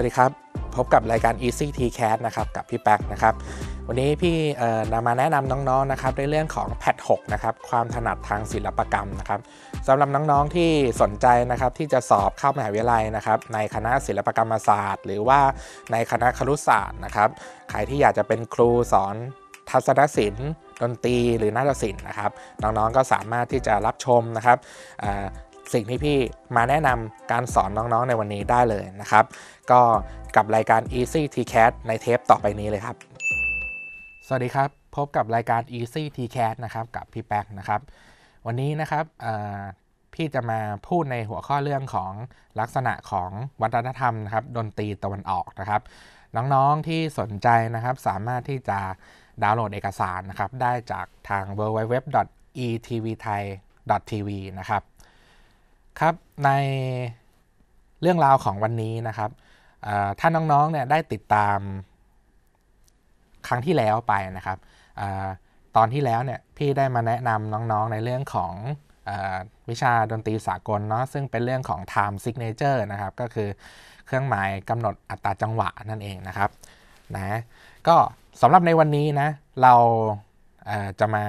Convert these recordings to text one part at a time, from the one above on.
วัสดีครับ พบกับรายการ Easy T Cat s นะครับกับพี่แป๊กนะครับวันนี้พี่นำมาแนะนำน้องๆนะครับในเรื่องของแพท6นะครับความถนัดทางศิลปกรรมนะครับสำหรับน้อง ๆ ที่สนใจนะครับที่จะสอบเข้ามหาวิทยาลัยนะครับในคณะศิลปกรรมศาสตร์ หรือว่าในคณะครุศาสตร์นะครับใครที่อยากจะเป็นครูสอนทัศนศิลป์ดนตรีหรือนาฏศิลป์นะครับน้องๆก็สามารถที่จะรับชมนะครับสิ่งที่พี่มาแนะนำการสอนน้องๆในวันนี้ได้เลยนะครับ ก็กับรายการ Easy TCAT ในเทป ต่อไปนี้เลยครับ สวัสดีครับ พบกับรายการ Easy TCAT นะครับกับพี่แป๊กนะครับ วันนี้นะครับพี่จะมาพูดในหัวข้อเรื่องของลักษณะของวัฒนธรรมนะครับดนตรีตะวันออกนะครับ น้อง ๆ ที่สนใจนะครับ สามารถที่จะดาวน์โหลดเอกสารนะครับ ได้จากทาง w w w e t v t h a i t v นะครับครับในเรื่องราวของวันนี้นะครับถ้าน้องๆเนี่ยได้ติดตามครั้งที่แล้วไปนะครับอตอนที่แล้วเนี่ยพี่ได้มาแนะนำน้องๆในเรื่องของอวิชาดนตรีสากลเนาะซึ่งเป็นเรื่องของ time signature นะครับ ก็คือเครื่องหมายกำหนดอัตราจังหวะนั่นเองนะครับนะก็สำหรับในวันนี้นะเราจะมา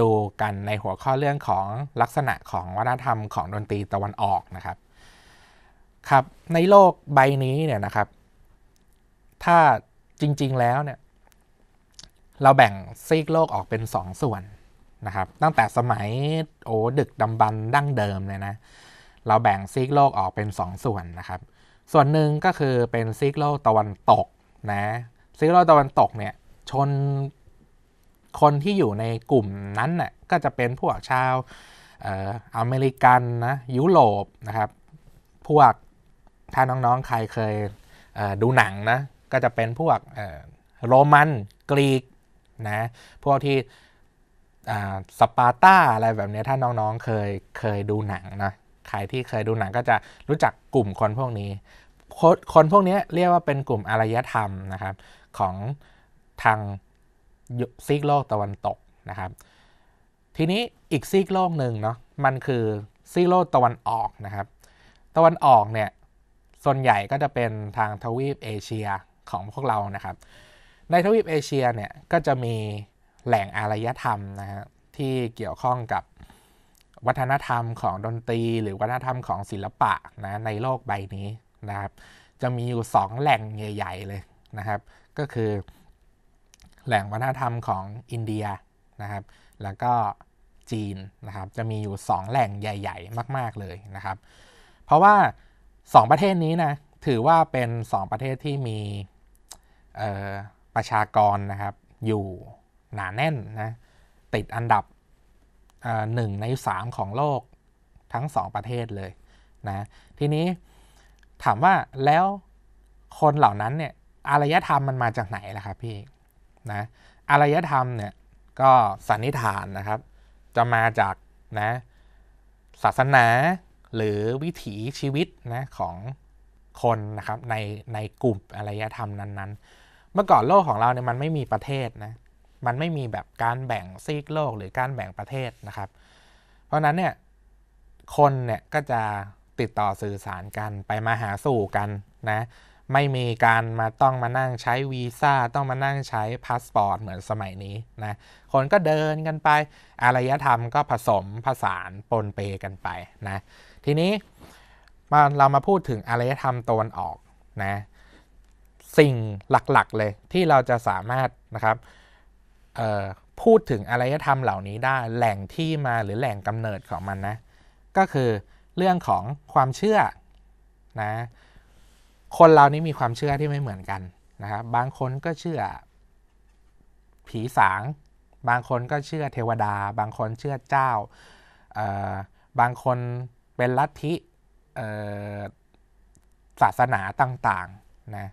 ดูกันในหัวข้อเรื่องของลักษณะของวัฒนธรรมของดนตรีตะวันออกนะครับครับในโลกใบนี้เนี่ยนะครับ ถ้าจริงๆแล้วเนี่ยเราแบ่งซีกโลกออกเป็น2สส่วนนะครับ ตั้งแต่สมัยโอ้ดึกดำบรรดั้งเดิมเลยนะเราแบ่งซีกโลกออกเป็น2สส่วนนะครับ ส่วนหนึ่งก็คือเป็นซีกโลกตะวันตกนะซีกโลกตะวันตกเนี่ยชนคนที่อยู่ในกลุ่มนั้นน่ะก็จะเป็นพวกชาวอเมริกันนะยุโรปนะครับพวกถ้าน้องๆใครเคยดูหนังนะก็จะเป็นพวกโรมันกรีกนะพวกที่สปาร์ตาอะไรแบบนี้ถ้าน้องๆเคยเคยดูหนังนะใครที่เคยดูหนังก็จะรู้จักกลุ่มคนพวกนี้ คนพวกนี้เรียกว่าเป็นกลุ่มอารยธรรมนะครับของทางซีกโลกตะวันตกนะครับ ทีนี้อีกซีกโลกหนึ่งเนาะมันคือซีกโลกตะวันออกนะครับ ตะวันออกเนี่ยส่วนใหญ่ก็จะเป็นทางทวีปเอเชียของพวกเรานะครับ ในทวีปเอเชียเนี่ยก็จะมีแหล่งอารยธรรมนะฮะที่เกี่ยวข้องกับ วัฒนธรรมของดนตรี หรือวัฒนธรรมของศิลปะนะในโลกใบนี้นะครับจะมีอยู่ 2 แหล่งใหญ่ๆเลยนะครับ ก็คือแหล่งวัฒนธรรมของอินเดียนะครับแล้วก็จีนนะครับจะมีอยู่ 2 แหล่งใหญ่ ๆ มาก ๆเลยนะครับ เพราะว่า 2 ประเทศนี้นะถือว่าเป็น 2 ประเทศที่มีประชากรนะครับอยู่หนาแน่นนะติดอันดับหนึ่งใน 3 ของโลกทั้ง 2 ประเทศเลยนะทีนี้ถามว่าแล้วคนเหล่านั้นเนี่ยอารยธรรมมันมาจากไหนล่ะครับพี่นะอารยธรรมเนี่ยก็สันนิษฐานนะครับ จะมาจากนะศาสนาหรือวิถีชีวิตนะของคนนะครับในในกลุ่มอารยธรรมนั้น ๆ เมื่อก่อนโลกของเราเนี่ยมันไม่มีประเทศนะมันไม่มีแบบการแบ่งซีกโลกหรือการแบ่งประเทศนะครับ เพราะนั้นเนี่ยคนเนี่ยก็จะติดต่อสื่อสารกันไปมาหาสู่กันนะไม่มีการมาต้องมานั่งใช้วีซ่าต้องมานั่งใช้พาสปอร์ตเหมือนสมัยนี้นะ คนก็เดินกันไป อารยธรรมก็ผสมผสานปนเปกันไปนะ ทีนี้มาเรามาพูดถึงอารยธรรมตะวันออกนะ สิ่งหลักๆเลยที่เราจะสามารถนะครับพูดถึงอารยธรรมเหล่านี้ได้แหล่งที่มาหรือแหล่งกำเนิดของมันนะ ก็คือเรื่องของความเชื่อนะคนเรานี่มีความเชื่อที่ไม่เหมือนกันนะครับ บางคนก็เชื่อผีสาง บางคนก็เชื่อเทวดา บางคนเชื่อเจ้า บางคนเป็นลัทธิศาสนาต่างๆนะ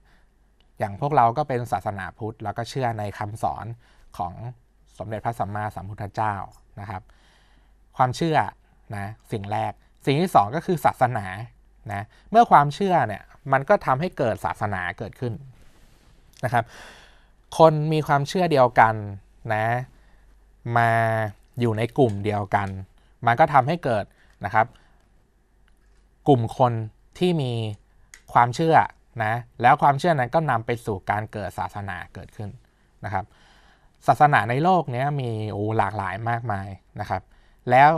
อย่างพวกเราก็เป็นศาสนาพุทธแล้วก็เชื่อในคำสอนของสมเด็จพระสัมมาสัมพุทธเจ้านะครับ ความเชื่อนะสิ่งแรก สิ่งที่สองก็คือศาสนานะ เมื่อความเชื่อเนี่ยมันก็ทำให้เกิดศาสนาเกิดขึ้นนะครับ คนมีความเชื่อเดียวกันนะ มาอยู่ในกลุ่มเดียวกัน มันก็ทำให้เกิดนะครับ กลุ่มคนที่มีความเชื่อนะ แล้วความเชื่อนั้นก็นำไปสู่การเกิดศาสนาเกิดขึ้นนะครับ ศาสนาในโลกนี้มีโอ้หลากหลายมากมายนะครับ แล้ว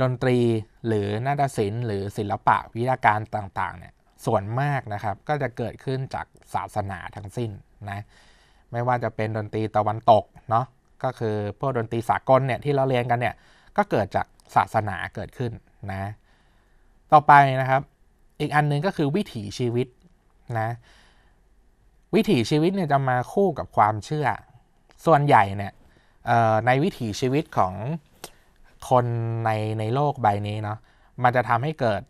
ดนตรีหรือนาฏศิลป์หรือศิลปะวิทยาการต่างๆเนี่ยส่วนมากนะครับก็จะเกิดขึ้นจากศาสนาทั้งสิ้นนะไม่ว่าจะเป็นดนตรีตะวันตกเนาะก็คือพวกดนตรีสากลเนี่ยที่เราเรียนกันเนี่ยก็เกิดจากศาสนาเกิดขึ้นนะต่อไปนะครับอีกอันนึงก็คือวิถีชีวิตนะวิถีชีวิตเนี่ยจะมาคู่กับความเชื่อ ส่วนใหญ่เนี่ยในวิถีชีวิตของคนในในโลกใบนี้เนาะมันจะทำให้เกิด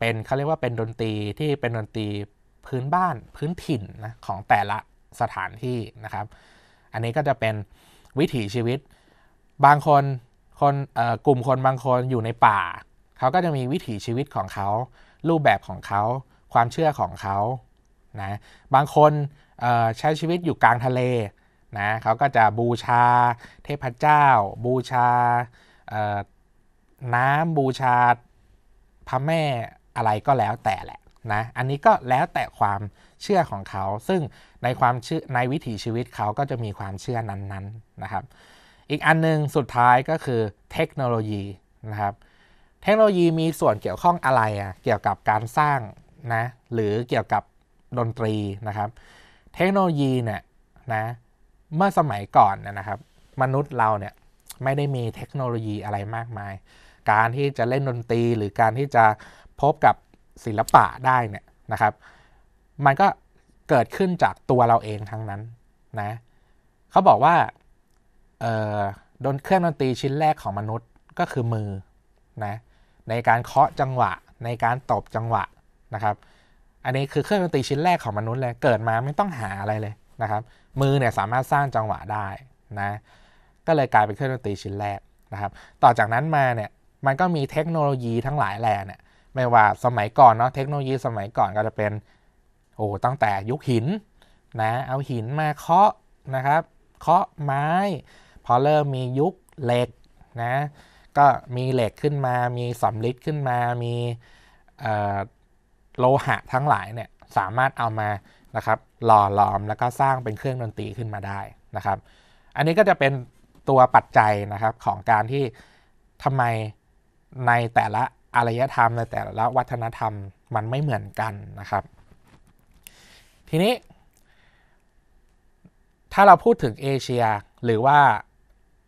เป็นเขาเรียกว่าเป็นดนตรีที่เป็นดนตรีพื้นบ้านพื้นถิ่นนะของแต่ละสถานที่นะครับ อันนี้ก็จะเป็นวิถีชีวิต บางคนคนกลุ่มคนบางคนอยู่ในป่าเขาก็จะมีวิถีชีวิตของเขา รูปแบบของเขาความเชื่อของเขานะบางคนใช้ชีวิตอยู่กลางทะเลนะเขาก็จะบูชาเทพเจ้า บูชาน้ำบูชาพระแม่อะไร ก็แล้วแต่แหละนะ อันนี้ก็แล้วแต่ความเชื่อของเขา ซึ่งในความเชื่อในวิถีชีวิตเขาก็จะมีความเชื่อนั้นๆนนนะครับ อีกอันนึงสุดท้ายก็คือเทคโนโลยีนะครับ เทคโนโลยีมีส่วนเกี่ยวข้องอะไรอะ่ะเกี่ยวกับการสร้างนะ หรือเกี่ยวกับดนตรีนะครับ เทคโนโลยีเนี่ยนะ เมื่อสมัยก่อนนะครับ มนุษย์เราเนี่ยไม่ได้มีเทคโนโลยีอะไรมากมาย การที่จะเล่นดนตรีหรือการที่จะพบกับศิลปะได้เนี่ยนะครับ มันก็เกิดขึ้นจากตัวเราเองทั้งนั้นนะเขาบอกว่า เอโดนเครื่องดนตรีชิ้นแรกของมนุษย์ก็คือมือนะ ในการเคาะจังหวะ ในการตบจังหวะนะครับ อันนี้คือเครื่องดนตรีชิ้นแรกของมนุษย์เลยเกิดมาไม่ต้องหาอะไรเลยนะครับ มือเนี่ยสามารถสร้างจังหวะได้นะ ก็เลยกลายเป็นเครื่องดนตรีชิ้นแรกนะครับ ต่อจากนั้นมาเนี่ย มันก็มีเทคโนโลยีทั้งหลายแหล่เนี่ยไม่ว่าสมัยก่อนเนาะเทคโนโลยีสมัยก่อนก็จะเป็นโอ้ตั้งแต่ยุคหินนะเอาหินมาเคาะนะครับ เคาะไม้พอเริ่มมียุคเหล็กนะก็มีเหล็กขึ้นมา มีสำลิดขึ้นมา มีโลหะทั้งหลายเนี่ยสามารถเอามานะครับหล่อหลอมแล้วก็สร้างเป็นเครื่องดนตรีขึ้นมาได้นะครับอันนี้ก็จะเป็นตัวปัจจัยนะครับของการที่ทำไมในแต่ละอารยธรรมในแต่ละวัฒนธรรมมันไม่เหมือนกันนะครับ ทีนี้ ถ้าเราพูดถึงเอเชียหรือว่า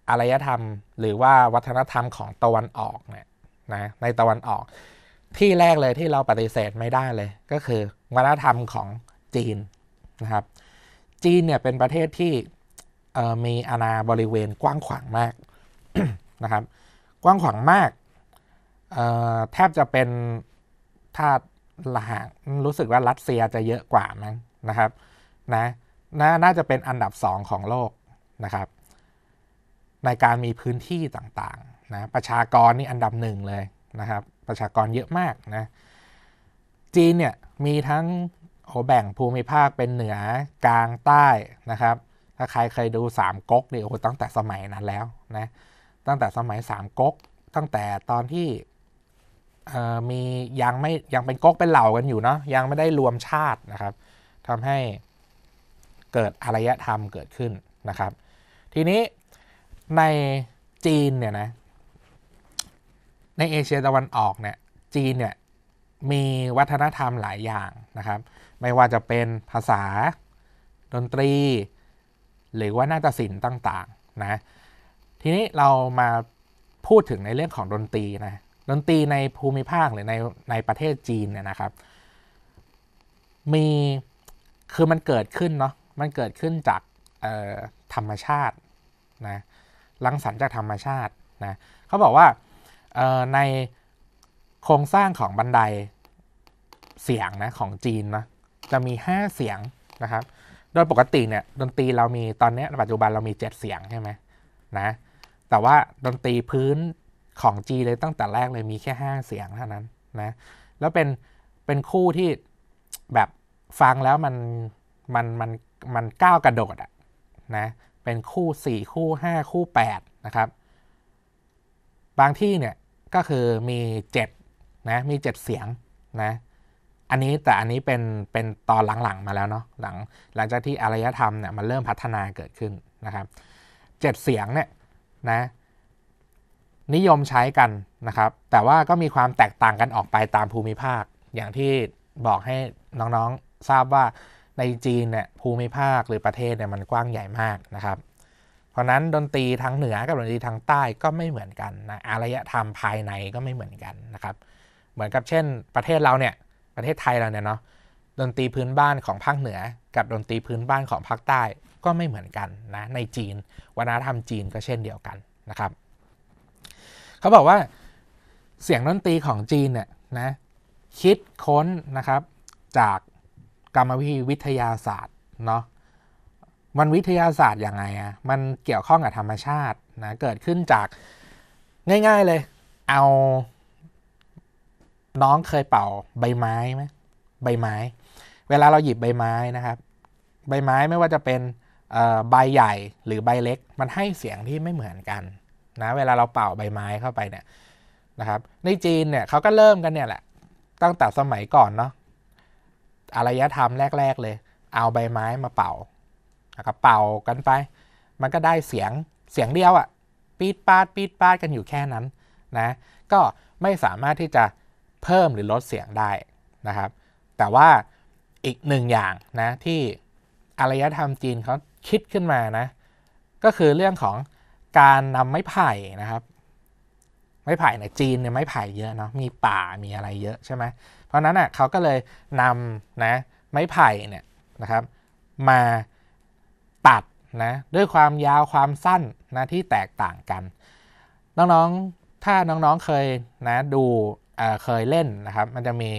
อารยธรรมหรือว่าวัฒนธรรมของตะวันออกเนี่ยนะในตะวันออก ที่แรกเลยที่เราปฏิเสธไม่ได้เลย ก็คือวัฒนธรรมของจีนนะครับ จีนเนี่ยเป็นประเทศที่มีอาณาบริเวณกว้างขวางมากนะครับ กว้างขวางมากแทบจะเป็นธาตุละหางรู้สึกว่ารัสเซียจะเยอะกว่านันะครับนะนน่าจะเป็นอันดับสองของโลกนะครับ ในการมีพื้นที่ต่างๆนะประชากรนี่อันดับหนึ่งเลยนะครับประชากรเยอะมากนะจีนเนี่ยมีทั้งโอแบ่งภูมิภาคเป็นเหนือกลางใต้นะครับ ถ้าใครเคยดูสามก๊กเนี่ยโอ้ตั้งแต่สมัยนั้นแล้วนะตั้งแต่สมัยสามก๊กตั้งแต่ตอนที่มียังไม่ยังเป็นก๊กเป็นเหล่ากันอยู่เนาะยังไม่ได้รวมชาตินะครับทำให้เกิดอารยธรรมเกิดขึ้นนะครับ ทีนี้ในจีนเนี่ยนะในเอเชียตะวันออกเนี่ยจีนเนี่ยมีวัฒนธรรมหลายอย่างนะครับ ไม่ว่าจะเป็นภาษาดนตรี หรือว่านาฏศิลป์ต่างๆนะทีนี้เรามาพูดถึงในเรื่องของดนตรีนะดนตรีในภูมิภาคหรือในในประเทศจีนเนี่ยนะครับมีคือมันเกิดขึ้นเนาะมันเกิดขึ้นจากธรรมชาตินะลังสรรค์จากธรรมชาตินะเขาบอกว่าในโครงสร้างของบันไดเสียงนะของจีนนะจะมี 5 เสียงนะครับ โดยปกติเนี่ยดนตรีเรามีตอนนี้ปัจจุบันเรามี 7 เสียงใช่ไหมนะแต่ว่าดนตรีพื้นของจีเลยตั้งแต่แรกเลยมีแค่ห้าเสียงเท่านั้น นะ แล้วเป็นเป็นคู่ที่แบบฟังแล้วมันมันมันมันก้าวกระโดดอะนะ เป็นคู่สี่คู่ห้าคู่แปดนะครับ บางที่เนี่ยก็คือมีเจ็ดนะ มีเจ็ดเสียงนะ อันนี้แต่อันนี้เป็นเป็นตอนหลังๆ มาแล้วเนาะหลัง หลังจากที่อารยธรรมเนี่ยมันเริ่มพัฒนาเกิดขึ้นนะครับเจ็ดเสียงเนี่ย นะนิยมใช้กันนะครับ แต่ว่าก็มีความแตกต่างกันออกไปตามภูมิภาค อย่างที่บอกให้น้องๆทราบว่าในจีนเนี่ยภูมิภาคหรือประเทศเนี่ยมันกว้างใหญ่มากนะครับ เพราะนั้นดนตรีทางเหนือกับดนตรีทางใต้ก็ไม่เหมือนกันนะอารยธรรมภายในก็ไม่เหมือนกันนะครับ เหมือนกับเช่นประเทศเราเนี่ยประเทศไทยเราเนี่ยเนาะดนตรีพื้นบ้านของภาคเหนือ กับดนตรีพื้นบ้านของภาคใต้ก็ไม่เหมือนกันนะในจีนวัฒนธรรมจีนก็เช่นเดียวกันนะครับเขาบอกว่าเสียงดนตรีของจีนเนี่ยนะคิดค้นนะครับ จากกรรมวิธีวิทยาศาสตร์เนาะมันวิทยาศาสตร์อย่างไงอ่ะมันเกี่ยวข้องกับธรรมชาตินะเกิดขึ้นจากง่ายๆเลย เอา น้องเคยเป่าใบไม้ไหมใบไม้ เวลาเราหยิบใบไม้นะครับ ใบไม้ไม่ว่าจะเป็นใบใหญ่หรือใบเล็กมันให้เสียงที่ไม่เหมือนกันนะเวลาเราเป่าใบไม้เข้าไปเนี่ยนะครับ ในจีนเนี่ยเขาก็เริ่มกันเนี่ยแหละตั้งแต่สมัยก่อนเนาะอารยธรรมแรก ๆเลย เอาใบไม้มาเป่าแล้วก็เป่ากันไปมันก็ได้เสียงเสียงเดียวอะปีดปาดปีดปาดกันอยู่แค่นั้นนะก็ไม่สามารถที่จะเพิ่มหรือลดเสียงได้นะครับ แต่ว่าอีกหนึ่งอย่างนะที่อารยธรรมจีนเขาคิดขึ้นมานะก็คือเรื่องของการนำไม้ไผ่นะครับไม้ไผ่ในจีนเนี่ยไม้ไผ่เยอะเนาะมีป่ามีอะไรเยอะใช่ไหมเพราะนั้นอ่ะเขาก็เลยนำนะไม้ไผ่เนี่ยนะครับ มาตัดนะด้วยความยาวความสั้นนะที่แตกต่างกัน น้องๆถ้าน้องๆเคยนะดูเเคยเล่นนะครับ มันจะมี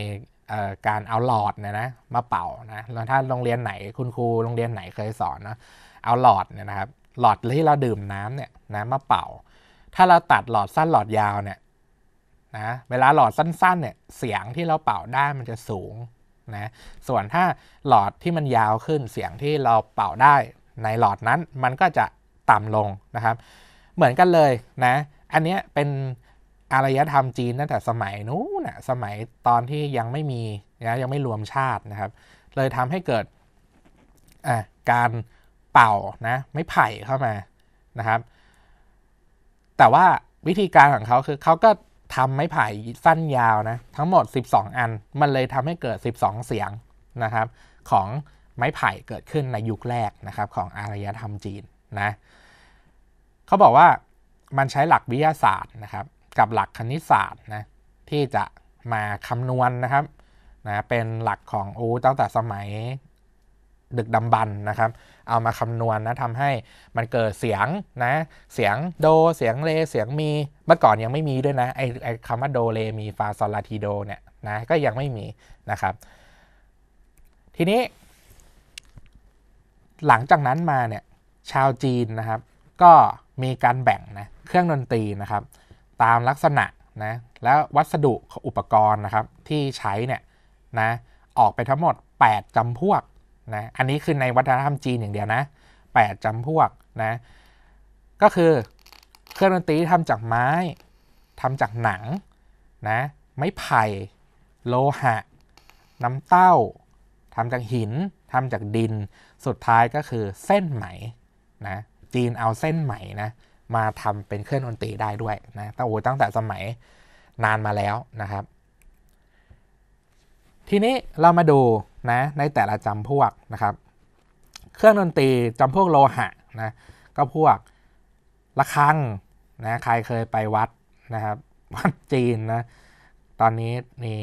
การเอาหลอดเนี่ยนะมาเป่านะแล้วถ้าโรงเรียนไหนคุณครูโรงเรียนไหนเคยสอนนะเอาหลอดเนี่ยนะครับหลอดที่เราดื่มน้ำเนี่ยนะมาเป่า ถ้าเราตัดหลอดสั้นหลอดยาวเนี่ยนะเวลาหลอดสั้น ๆ เนี่ย เสียงที่เราเป่าได้มันจะสูงนะส่วนถ้าหลอดที่มันยาวขึ้นเสียงที่เราเป่าได้ ในหลอดนั้นมันก็จะต่ำลงนะครับ เหมือนกันเลยนะ อันนี้เป็นอารยธรรมจีนตั้งแต่สมัยนู้นะสมัยตอนที่ยังไม่มีนะยังไม่รวมชาตินะครับ เลยทำให้เกิดการเป่านะไม่ไผ่เข้ามานะครับแต่ว่าวิธีการของเขาคือเขาก็ทำไม้ไผ่สั้นยาวนะ ทั้งหมด 12 อันมันเลยทำให้เกิด 12 เสียงนะครับ ของไม้ไผ่เกิดขึ้นในยุคแรกนะครับ ของอารยธรรมจีนนะเขาบอกว่ามันใช้หลักวิทยาศาสตร์นะครับ กับหลักคณิตศาสตร์นะที่จะมาคำนวณนนะครับนะเป็นหลักของโอ้ตั้งแต่สมัยดึกดำบรรนนะครับเอามาคำนวณนนะทำให้มันเกิดเสียงนะเสียงโดเสียงเลเสียงมีเมื่อก่อนยังไม่มีด้วยนะไอไอคำว่าโดเลมีฟาซอลาทีโดเนี่ยนะก็ยังไม่มีนะครับทีนี้หลังจากนั้นมาเนี่ยชาวจีนนะครับก็มีการแบ่งนะเครื่องดนตรีนะครับตามลักษณะนะแล้ววัสดุอุปกรณ์นะครับที่ใช้เนี่ยนะออกไปทั้งหมด8จำพวกนะอันนี้คือในวัฒนธรรมจีนอย่างเดียวนะ8จำพวกนะ ก็คือเครื่องดนตรีทำจากไม้ ทำจากหนังนะไม้ไผ่โลหะ น้ำเต้าทำจากหินทำจากดินสุดท้ายก็คือเส้นไหมนะจีนเอาเส้นไหมนะมาทำเป็นเครื่องดนตรีได้ด้วยนะตั้งตั้งแต่สมัยนานมาแล้วนะครับ ทีนี้เรามาดูนะในแต่ละจำพวกนะครับเครื่องดนตรีจำพวกโลหะนะก็พวกระฆังนะใครเคยไปวัดนะครับวัดจีนนะตอนนี้มี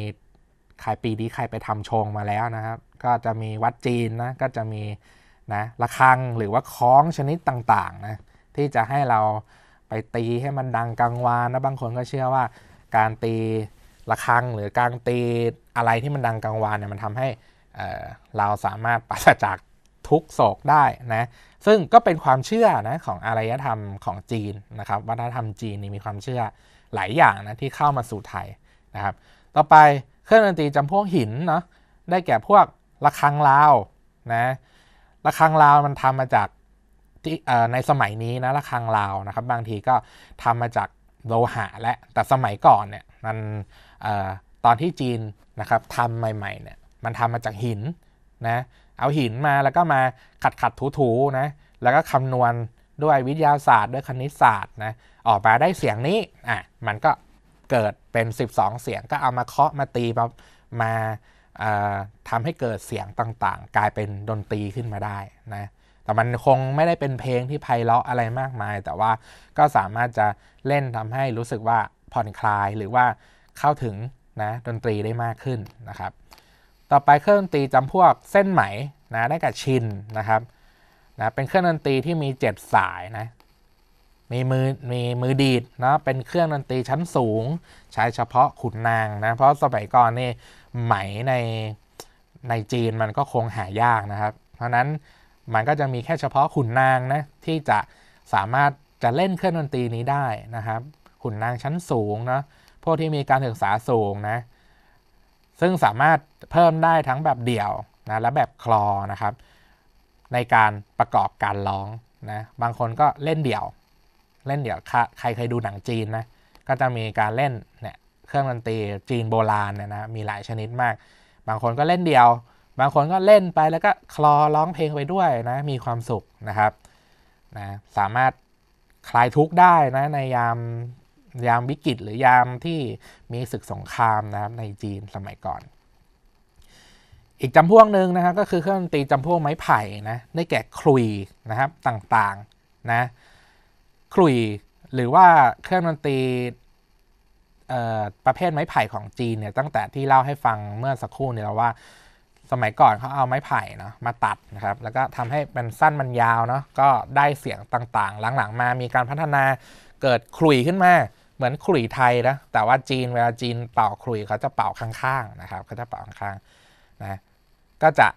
ใครปีนี้ใครไปทำชงมาแล้วนะครับก็จะมีวัดจีนนะก็จะมีนะระฆังหรือว่าคล้องชนิดต่างๆนะที่จะให้เราไปตีให้มันดังกลางวานนะบางคนก็เชื่อว่าการตีระฆังหรือการตีอะไรที่มันดังกลางวานเนี่ยมันทำให้เราสามารถปราศจากทุกโศกได้นะซึ่งก็เป็นความเชื่อนะของอารยธรรมของจีนนะครับวัฒนธรรมจีนนี่มีความเชื่อหลายอย่างนะที่เข้ามาสู่ไทยนะครับ ต่อไปเครื่องดนตรีจำพวกหินเนาะได้แก่พวกระฆังลาวนะระฆังลาวมันทำมาจากที่ในสมัยนี้นะระฆังลาวนะครับ บางทีก็ทำมาจากโลหะและแต่สมัยก่อนเนี่ยมันตอนที่จีนนะครับทำใหม่ๆเนี่ยมันทำมาจากหินนะ เอาหินมาแล้วก็มาขัดขัดถูถูนะ แล้วก็คำนวณด้วยวิทยาศาสตร์ด้วยคณิตศาสตร์นะ ออกมาได้เสียงนี้ อ่ะ มันก็เกิดเป็น 12 เสียง ก็เอามาเคาะมาตีมามาทำให้เกิดเสียงต่างๆ กลายเป็นดนตรีขึ้นมาได้นะ แต่มันคงไม่ได้เป็นเพลงที่ไพเราะอะไรมากมาย แต่ว่าก็สามารถจะเล่นทำให้รู้สึกว่าผ่อนคลายหรือว่าเข้าถึงนะดนตรีได้มากขึ้นนะครับต่อไปเครื่องดนตรีจำพวกเส้นไหมนะได้กับชินนะครับนะเป็นเครื่องดนตรีที่มี7สายนะมีมือมีมือดีดนะเป็นเครื่องดนตรีชั้นสูง ใช้เฉพาะขุนนางนะเพราะสมัยก่อนนี่ไหมในในจีนมันก็คงหายากนะครับ เพราะนั้นมันก็จะมีแค่เฉพาะขุนนางนะที่จะสามารถจะเล่นเครื่องดนตรีนี้ได้นะครับ ขุนนางชั้นสูงเนาะพวกที่มีการศึกษาสูงนะซึ่งสามารถเพิ่มได้ทั้งแบบเดี่ยวนะและแบบคลอนะครับ ในการประกอบการร้องนะบางคนก็เล่นเดี่ยวเล่นเดี่ยวใครเคยดูหนังจีนนะก็จะมีการเล่นเนี่ยเครื่องดนตรีจีนโบราณเนี่ยนะมีหลายชนิดมาก บางคนก็เล่นเดี่ยว บางคนก็เล่นไปแล้วก็คลอร้องเพลงไปด้วยนะมีความสุขนะครับนะสามารถคลายทุกข์ได้นะในยามยามวิกฤตหรือยามที่มีศึกสงครามนะครับในจีนสมัยก่อน อีกจำพวกหนึ่งนะครับก็คือเครื่องดนตรีจำพวกไม้ไผ่นะได้แก่ครุยนะครับต่างๆนะครุยหรือว่าเครื่องดนตรีประเภทไม้ไผ่ของจีนเนี่ยตั้งแต่ที่เล่าให้ฟังเมื่อสักครู่เนี่ยเราว่า สมัยก่อนเขาเอาไม้ไผ่เนาะมาตัดนะครับ แล้วก็ทำให้มันสั้นมันยาวเนาะก็ได้เสียงต่างๆ หลังๆ มามีการพัฒนาเกิดคลุยขึ้นมาเหมือนขลุ่ยไทยนะแต่ว่าจีน เวลาจีนเป่าขลุ่ยเขาจะเป่าข้างๆนะครับเขาจะเป่าข้างๆนะก็จะ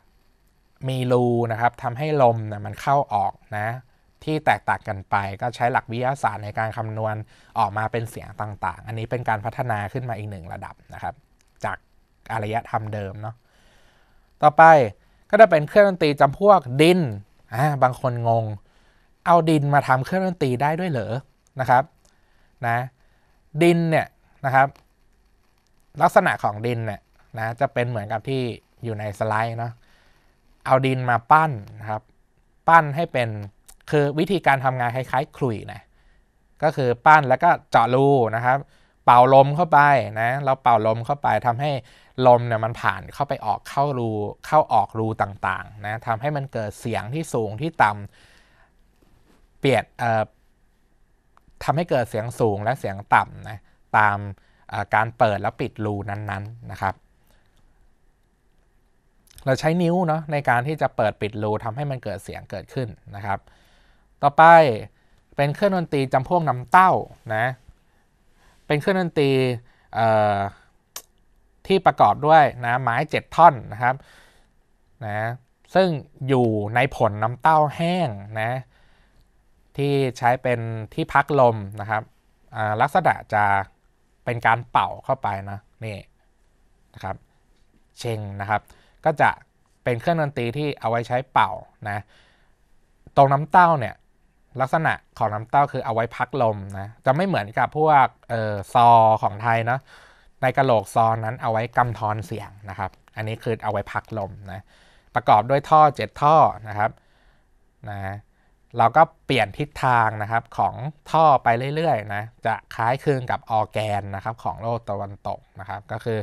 มีรูนะครับทำให้ลมนะมันเข้าออกนะ ที่แตกต่างกันไป ก็ใช้หลักวิทยาศาสตร์ในการคำนวณออกมาเป็นเสียงต่าง ๆ อันนี้เป็นการพัฒนาขึ้นมาอีกหนึ่งระดับนะครับ จากอารยธรรมเดิมเนาะต่อไปก็จะเป็นเครื่องดนตรีจำพวกดินอ่าบางคนงง เอาดินมาทำเครื่องดนตรีได้ด้วยเหรอนะครับนะดินเนี่ยนะครับลักษณะของดินเนี่ยนะจะเป็นเหมือนกับที่อยู่ในสไลด์เนาะเอาดินมาปั้นนะครับ ปั้นให้เป็นคือวิธีการทำงานคล้ายๆคลุยนะก็คือปั้นแล้วก็เจาะรูนะครับ เป่าลมเข้าไปนะเราเป่าลมเข้าไปทำให้ลมเนี่ยมันผ่านเข้าไปออกเข้ารูเข้าออกรูต่างๆนะทำให้มันเกิดเสียงที่สูงที่ต่ำเปลี่ยนเอ่อทำให้เกิดเสียงสูงและเสียงต่ำนะ ตามการเปิดและปิดรูนั้นๆนะครับ เราใช้นิ้วเนาะในการที่จะเปิดปิดรูทำให้มันเกิดเสียงเกิดขึ้นนะครับ ต่อไปเป็นเครื่องดนตรีจำพวกน้าเต้านะ เป็นเครื่องดนตรีที่ประกอบด้วยนะ ไม้7ท่อนนะครับ นะ ซึ่งอยู่ในผลน้ำเต้าแห้งนะที่ใช้เป็นที่พักลมนะครับลักษณะจะเป็นการเป่าเข้าไปนะนี่นะครับ เชงนะครับ ก็จะเป็นเครื่องดนตรีที่เอาไว้ใช้เป่านะ ตรงน้ำเต้าเนี่ย ลักษณะของน้ำเต้าคือเอาไว้พักลมนะ จะไม่เหมือนกับพวกออซอของไทยเนาะในกระโหลกซอนนั้นเอาไว้กำทอนเสียงนะครับ อันนี้คือเอาไว้พักลมนะ ประกอบด้วยท่อ 7 ท่อนะครับ นะเราก็เปลี่ยนทิศทางนะครับของท่อไปเรื่อยๆนะจะคล้ายคลึงกับออแกนนะครับของโลกตะวันตกนะครับก็คือ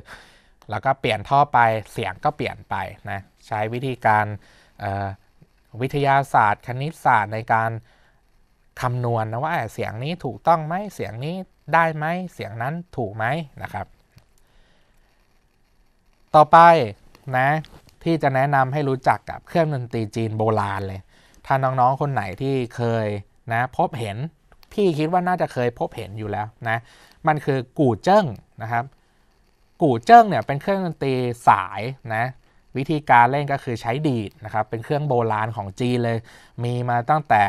เราก็เปลี่ยนท่อไปเสียงก็เปลี่ยนไปนะใช้วิธีการวิทยาศาสตร์คณิตศาสตร์ในการคำนวณนนะว่า เสียงนี้ถูกต้องไหมเสียงนี้ได้ไหมเสียงนั้นถูกไหมนะครับ ต่อไปนะที่จะแนะนำให้รู้จักกับเครื่องดนตรีจีนโบราณเลยถ้าน้องๆ คนไหนที่เคยนะพบเห็น พี่คิดว่าน่าจะเคยพบเห็นอยู่แล้วนะมันคือกู่เจิ้งนะครับกู่เจิ้งเนี่ยเป็นเครื่องดนตรีสายนะวิธีการเล่นก็คือใช้ดีดนะครับเป็นเครื่องโบราณของจีนเลย มีมาตั้งแต่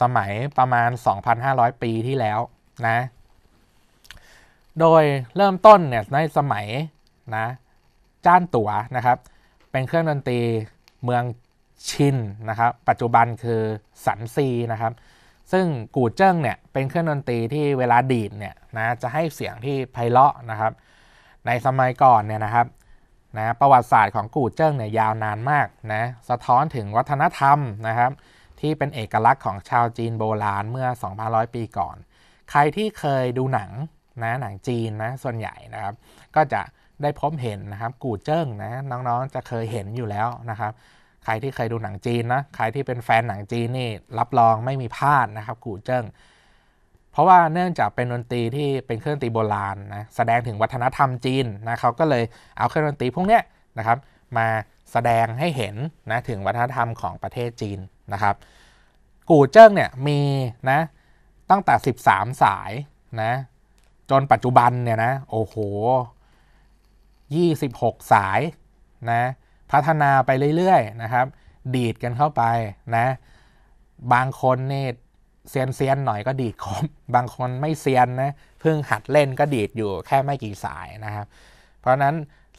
สมัยประมาณ 2,500 ปีที่แล้วนะโดยเริ่มต้นเนี่ยในสมัยนะจ้านตั๋วนะครับเป็นเครื่องดนตรีเมืองชินนะครับปัจจุบันคือสันซีนะครับ ซึ่งกูเจิ้งเนี่ยเป็นเครื่องดนตรีที่เวลาดีดเนี่ยนะจะให้เสียงที่ไพเราะนะครับ ในสมัยก่อนเนี่ยนะครับนะประวัติศาสตร์ของกูเจิ้งเนี่ยยาวนานมากนะสะท้อนถึงวัฒนธรรมนะครับ ที่เป็นเอกลักษณ์ของชาวจีนโบราณเมื่อ 2 5 0 0 ปีก่อน ใครที่เคยดูหนังนะหนังจีนนะส่วนใหญ่นะครับ ก็จะได้พบเห็นนะครับ กูเจิ้งนะน้อง ๆ จะเคยเห็นอยู่แล้วนะครับใครที่เคยดูหนังจีนนะ ใครที่เป็นแฟนหนังจีนนี่ รับรองไม่มีพลาดนะครับ กูเจิ้ง เพราะว่าเนื่องจากเป็นดนตรีที่เป็นเครื่องดนตรีโบราณนะ แสดงถึงวัฒนธรรมจีนนะ เขาก็เลยเอาเครื่องดนตรีพวกเนี้ยนะครับ มาแสดงให้เห็นนะถึงวัฒนธรรมของประเทศจีนนะครับ กูเจิ้งเนี่ยมีนะตั้งแต่ 13 สายนะ จนปัจจุบันเนี่ยนะโอ้โห 26 สายนะพัฒนาไปเรื่อยๆนะครับ ดีดกันเข้าไปนะบางคนเนี่เซียนเซียนหน่อยก็ดีดคมบางคนไม่เซียนนะเพิ่งหัดเล่นก็ดีดอยู่แค่ไม่กี่สายนะครับเพราะนั้น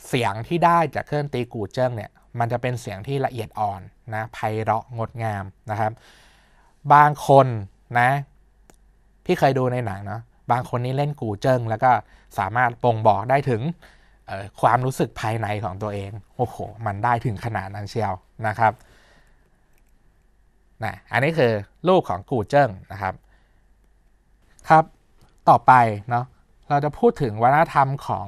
เสียงที่ได้จากเครื่องตีกูเจิ้งเนี่ยมันจะเป็นเสียงที่ละเอียดอ่อนนะไพเราะงดงามนะครับ บางคนนะพี่เคยดูในหนังเนาะบางคนนี่เล่นกูเจิ้งแล้วก็สามารถป่งบอกได้ถึงความรู้สึกภายในของตัวเอง โอ้โห มันได้ถึงขนาดนั้นเชียวนะครับนะอันนี้คือลูกของกูเจิ้งนะครับครับต่อไปเนาะเราจะพูดถึงวัฒนธรรมของ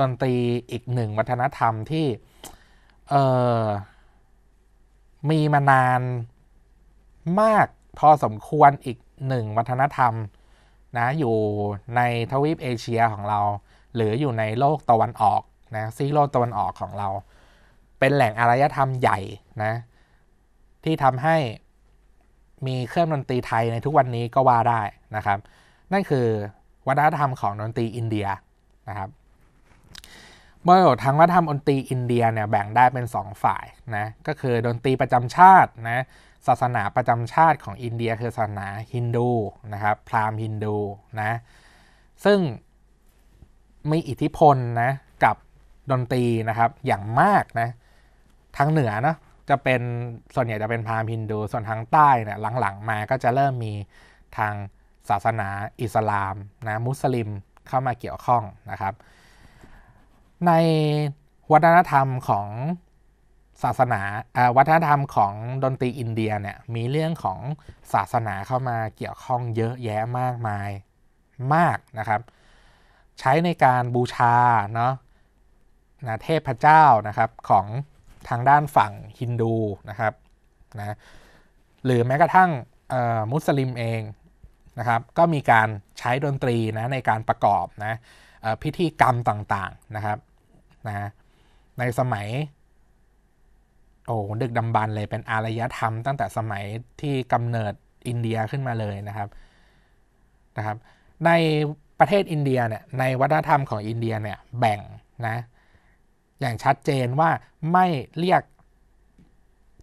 ดนตรีอีกหนึ่งวัฒนธรรมที่เออมีมานานมากพอสมควรอีกหนึ่งวัฒนธรรมนะอยู่ในทวีปเอเชียของเราหรืออยู่ในโลกตะวันออกนะซีโลกตะวันออกของเรา เป็นแหล่งอารยธรรมใหญ่นะที่ทำให้มีเครื่องดนตรีไทยในทุกวันนี้ก็ว่าได้นะครับ นั่นคือวัฒนธรรมของดนตรีอินเดียนะครับบริบททางวัฒนธรรมดนตรีอินเดียเนี่ยแบ่งได้เป็น2ฝ่ายนะก็คือดนตรีประจำชาตินะศาสนาประจำชาติของอินเดียคือศาสนาฮินดูนะครับ พราหมณ์ฮินดูนะซึ่งมีอิทธิพลนะกับดนตรีนะครับอย่างมากนะทางเหนือเนาะจะเป็นส่วนใหญ่จะเป็นพราหมณ์ฮินดู ส่วนทางใต้เนี่ยหลังๆมาก็จะเริ่มมีทางศาสนาอิสลามนะมุสลิมเข้ามาเกี่ยวข้องนะครับ ในวัฒนธรรมของศาสนาวัฒนธรรมของดนตรีอินเดียเนี่ยมีเรื่องของศาสนาเข้ามาเกี่ยวข้องเยอะแยะมากมายมากนะครับใช้ในการบูชาเนาะนะเทพเจ้านะครับของทางด้านฝั่งฮินดูนะครับนะหรือแม้กระทั่งมุสลิมเองนะครับ ก็มีการใช้ดนตรีนะในการประกอบนะพิธีกรรมต่าง ๆนะครับนะในสมัยโอ้ดึกดำบรรเลยเป็นอารยธรรมตั้งแต่สมัยที่กำเนิดอินเดียขึ้นมาเลยนะครับนะครับในประเทศอินเดียเนี่ยในวัฒนธรรมของอินเดียเนี่ยแบ่งนะ อย่างชัดเจนว่าไม่เรียก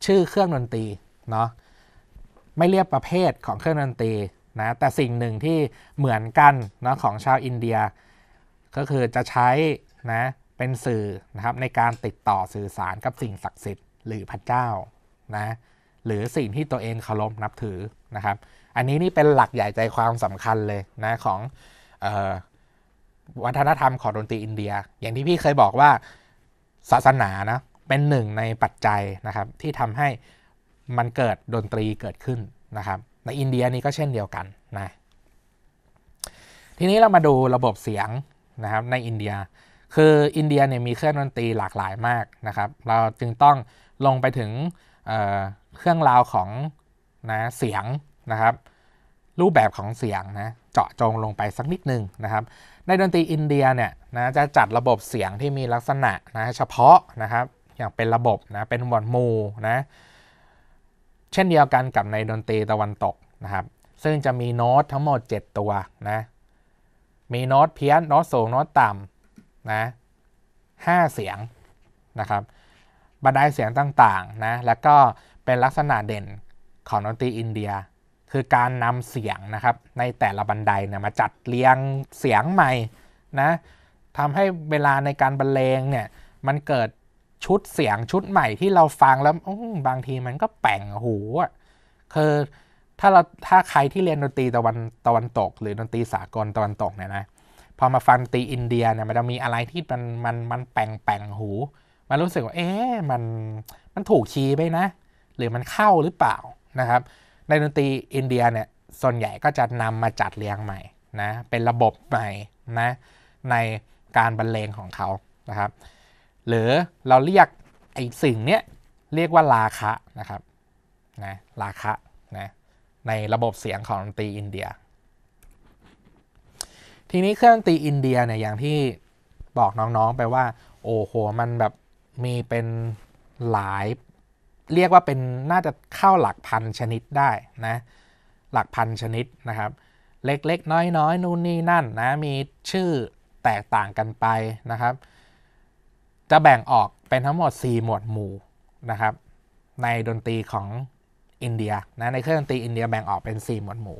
ชื่อเครื่องดนตรีเนาะไม่เรียกประเภทของเครื่องดนตรีนะแต่สิ่งหนึ่งที่เหมือนกันเนาะของชาวอินเดีย ก็คือจะใช้นะเป็นสื่อนะครับในการติดต่อสื่อสารกับสิ่งศักดิ์สิทธิ์หรือพระเจ้านะหรือสิ่งที่ตัวเองเคารพนับถือนะครับ อันนี้นี่เป็นหลักใหญ่ใจความสำคัญเลยนะของวัฒนธรรมของดนตรีอินเดีย อย่างที่พี่เคยบอกว่าศาสนานะเป็นหนึ่งในปัจจัยนะครับ ที่ทำให้มันเกิดดนตรีเกิดขึ้นนะครับ ในอินเดียนี้ก็เช่นเดียวกันนะทีนี้เรามาดูระบบเสียงนะครับในอินเดีย คืออินเดียเนี่ยมีเครื่องดนตรีหลากหลายมากนะครับ เราจึงต้องลงไปถึงเเครื่องราวของนะเสียงนะครับ รูปแบบของเสียงนะเจาะจงลงไปสักนิดนึงนะครับ ในดนตรีอินเดียเนี่ยนะจะจัดระบบเสียงที่มีลักษณะนะเฉพาะนะครับอย่างเป็นระบบนะเป็นหมวดหมู่นะเช่นเดียวกันกับในดนตรีตะวันตกนะครับซึ่งจะมีโน้ต ทั้งหมด 7 ตัวนะมีโน้ตเพี้ยนโน้ตสูง โน้ตต่ำนะห้าเสียงนะครับบันไดเสียงต่างๆนะแล้วก็เป็นลักษณะเด่นของดนตรีอินเดียคือการนำเสียงนะครับในแต่ละบันไดเนี่ยมาจัดเรียงเสียงใหม่นะทำให้เวลาในการบรรเลงเนี่ยมันเกิดชุดเสียงชุดใหม่ที่เราฟังแล้วบางทีมันก็แป่งหูอ่ะคือถ้าเราถ้าใครที่เรียนดนตรีตะวันตะวันตก หรือดนตรีสากลตะวันตกเนี่ยนะพอมาฟังดนตรีอินเดียเนี่ยมันจะมีอะไรที่มันมันมันแป่งแป่งหูมันรู้สึกว่าเอ๊ะมันมันถูกคีย์ไปนะ หรือมันเข้าหรือเปล่านะครับในดนตรีอินเดียเนี่ยส่วนใหญ่ก็จะนำมาจัดเรียงใหม่นะเป็นระบบใหม่นะในการบรรเลงของเขานะครับหรือเราเรียกไอ้สิ่งเนี้ยเรียกว่าราคะนะครับนะราคะนะในระบบเสียงของดนตรีอินเดีย ทีนี้เครื่องดนตรีอินเดียเนี่ยอย่างที่บอกน้องๆไปว่าโอ้โหมันแบบมีเป็นหลายเรียกว่าเป็นน่าจะเข้าหลักพันชนิดได้นะ หลักพันชนิดนะครับ เล็กๆน้อยๆ นู่นนี่นั่นนะมีชื่อแตกต่างกันไปนะครับ จะแบ่งออกเป็นทั้งหมด4หมวดหมู่นะครับ ในดนตรีของอินเดียนะในเครื่องดนตรีอินเดียแบ่งออกเป็น 4 หมวดหมู่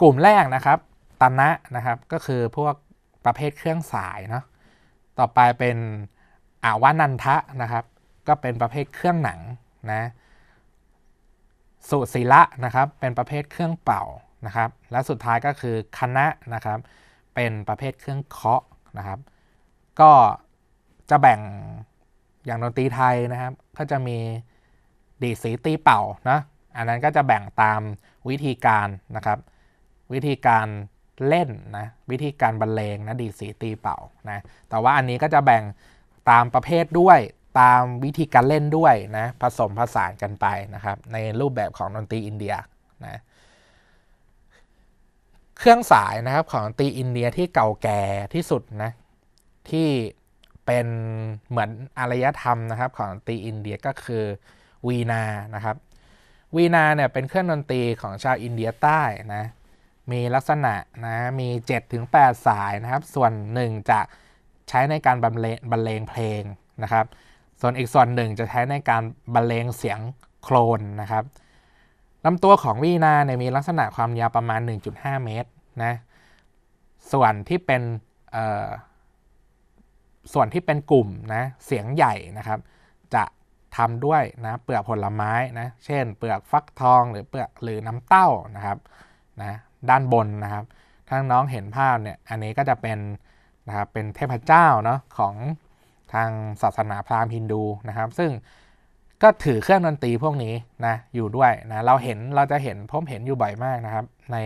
กลุ่มแรกนะครับตันะนะครับก็คือพวกประเภทเครื่องสายเนาะต่อไปเป็นอาวานันทะนะครับ ก็เป็นประเภทเครื่องหนังนะสุศิละนะครับ เป็นประเภทเครื่องเป่านะครับ และสุดท้ายก็คือคณะนะครับ เป็นประเภทเครื่องเคาะนะครับ ก็จะแบ่งอย่างดนตรีไทยนะครับ ก็จะมีดีสีตีเป่านะอันนั้นก็จะแบ่งตามวิธีการนะครับวิธีการเล่นนะวิธีการบรรเลงนะดีสีตีเป่านะแต่ว่าอันนี้ก็จะแบ่งตามประเภทด้วยตามวิธีการเล่นด้วยนะผสมผสานกันไปนะครับ ในรูปแบบของดนตรีอินเดียนะเครื่องสายนะครับของดนตรีอินเดียที่เก่าแก่ที่สุดนะที่เป็นเหมือนอารยธรรมนะครับ ของดนตรีอินเดียก็คือวีนานะครับวีนาเนี่ยเป็นเครื่องดนตรีของชาวอินเดียใต้นะมีลักษณะนะมี7-8 สายนะครับ ส่วนหนึ่งจะใช้ในการบรรเลงเพลงนะครับส่วนอีกส่วนหนึ่งจะใช้ในการบรรเลงเสียงโครนนะครับลำตัวของวีนาเนี่ยมีลักษณะความยาวประมาณ 1.5 เมตรนะ ส่วนที่เป็นส่วนที่เป็นกลุ่มนะ เสียงใหญ่นะครับ จะทำด้วยนะเปลือกผลไม้นะ เช่นเปลือกฟักทองหรือเปลือกหรือน้ำเต้านะครับ นะด้านบนนะครับถ้าน้องเห็นภาพเนี่ยอันนี้ก็จะเป็นนะครับเป็นเทพเจ้าเนาะของทางศาสนาพราหมณ์ฮินดูนะครับ ซึ่งก็ถือเครื่องดนตรีพวกนี้นะอยู่ด้วยนะเราเห็นเราจะเห็นพมเห็นอยู่บ่อยมากนะครับ ใน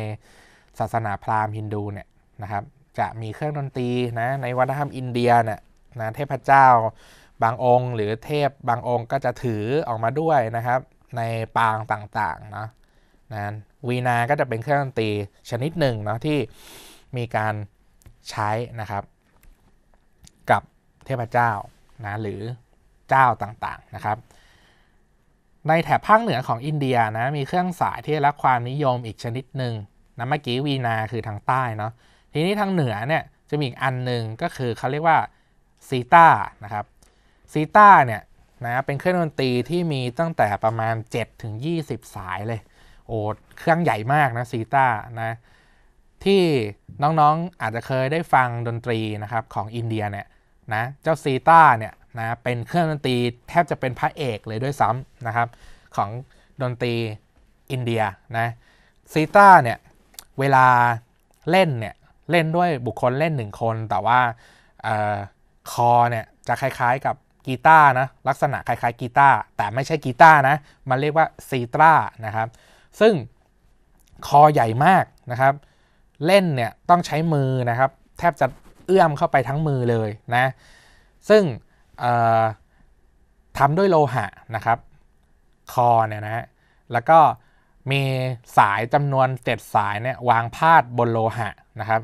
ศาสนาพราหมณ์ฮินดูเนี่ยนะครับ จะมีเครื่องดนตรีนะในวัฒนธรรมอินเดียเนี่ยนะเทพเจ้าบางองค์ หรือเทพบางองค์ก็จะถือออกมาด้วยนะครับ ในปางต่างๆนะนะวีนาก็จะเป็นเครื่องดนตรีชนิดหนึ่งเนาะที่มีการใช้นะครับเทพเจ้านะหรือเจ้าต่างๆนะครับในแถบภาคเหนือของอินเดียนะมีเครื่องสายที่รับความนิยมอีกชนิดหนึ่งนะเมื่อกี้วีนาคือทางใต้เนาะทีนี้ทางเหนือเนี่ยจะมีอีกอันหนึ่งก็คือเขาเรียกว่าซีตานะครับซีตาเนี่ยนะเป็นเครื่องดนตรีที่มีตั้งแต่ประมาณ7ถึง20 สายเลยโอ้เครื่องใหญ่มากนะซีตานะที่น้องๆออาจจะเคยได้ฟังดนตรีนะครับของอินเดียเนี่ยนะเจ้าซีต้าเนี่ยนะเป็นเครื่องดนตรีแทบจะเป็นพระเอกเลยด้วยซ้ำนะครับของดนตรีอินเดียนะซีต้าเนี่ยเวลาเล่นเนี่ยเล่นด้วยบุคคลเล่นหนึ่งคนแต่ว่าออคอเนี่ยจะคล้ายๆกับกีตาร์นะลักษณะคล้ายๆกีตาร์แต่ไม่ใช่กีตาร์นะมันเรียกว่าซีตรานะครับซึ่งคอใหญ่มากนะครับเล่นเนี่ยต้องใช้มือนะครับแทบจะเอื้อมเข้าไปทั้งมือเลยนะ ซึ่งทำด้วยโลหะนะครับ คอเนี่ยนะแล้วก็มีสายจำนวนเจ็ดสายเนี่ยวางพาดบนโลหะนะครับ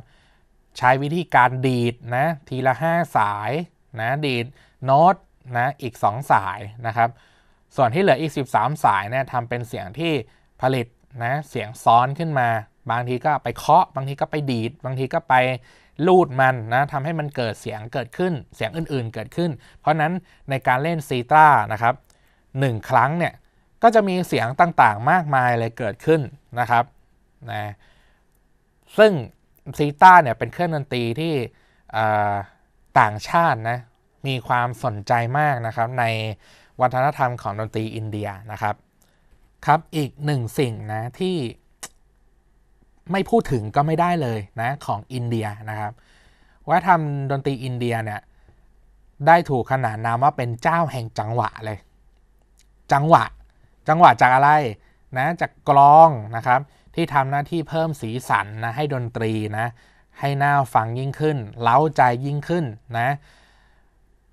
ใช้วิธีการดีดนะทีละห้าสายนะ ดีดโน้ตนะ อีก 2 สายนะครับ ส่วนที่เหลืออีก 13 สายเนี่ยทำเป็นเสียงที่ผลิตนะ เสียงซ้อนขึ้นมา บางทีก็ไปเคาะ บางทีก็ไปดีด บางทีก็ไปลูดมันนะทำให้มันเกิดเสียงเกิดขึ้นเสียงอื่นๆเกิดขึ้น เพราะนั้นในการเล่นซีตรานะครับหนึ่งครั้งเนี่ยก็จะมีเสียงต่างๆมากมายเลยเกิดขึ้นนะครับนะซึ่งซีตราเนี่ยเป็นเครื่องดนตรีที่ต่างชาตินะมีความสนใจมากนะครับในวัฒนธรรมของดนตรีอินเดียนะครับครับอีกหนึ่งสิ่งนะที่ไม่พูดถึงก็ไม่ได้เลยนะของอินเดียนะครับ ว่าทำดนตรีอินเดียเนี่ยได้ถูกขนานนามว่าเป็นเจ้าแห่งจังหวะเลย จังหวะจังหวะจากอะไรนะจากกลองนะครับที่ทำหน้าที่เพิ่มสีสันนะให้ดนตรีนะ ให้หน้าฟังยิ่งขึ้นเล้าใจยิ่งขึ้นนะ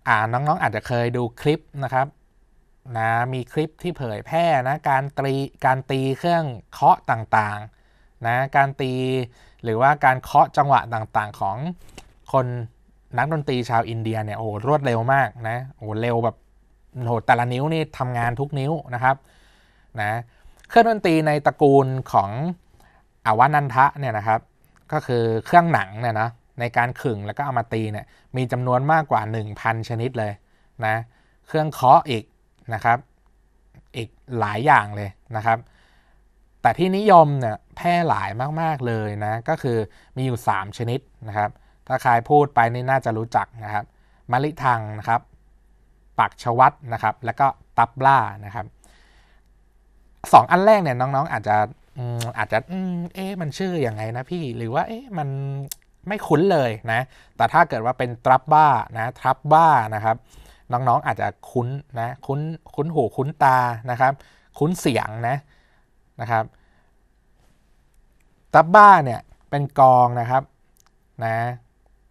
อ่าน้องๆอาจจะเคยดูคลิปนะครับนะมีคลิปที่เผยแพร่นะการตรีการตีเครื่องเคาะต่างๆนะการตีหรือว่าการเคาะจังหวะต่างๆของคนนักดนตรีชาวอินเดียเนี่ยโอ้รวดเร็วมากนะโอ้เร็วแบบโหแต่ละนิ้วนี่ทำงานทุกนิ้วนะครับนะเครื่องดนตรีในตระกูลของอวานันทะเนี่ยนะครับ ก็คือเครื่องหนังเนี่ยนะในการขึงแล้วก็เอามาตีเนี่ยมีจำนวนมากกว่า 1,000 ชนิดเลยนะเครื่องเคาะอีกนะครับ อีกหลายอย่างเลยนะครับ แต่ที่นิยมเนี่ยแพร่หลายมาก ๆ เลยนะก็คือมีอยู่ 3 ชนิดนะครับถ้าใครพูดไปนี่น่าจะรู้จักนะครับมะลิทังนะครับปักชวัตนะครับ แล้วก็ ตับล่านะครับสองอันแรกเนี่ยน้องๆ อาจจะอาจจะเอ๊ะมันชื่ออยังไงนะพี่หรือว่าเอ๊ะมันไม่คุ้นเลยนะแต่ถ้าเกิดว่าเป็นทรับบ้านะทรับบ้านะครับ น้องๆอาจจะคุ้นนะคุ้น คุ้นหู คุ้นตานะครับคุ้นเสียงนะนะครับตับบ้าเนี่ยเป็นกองนะครับนะ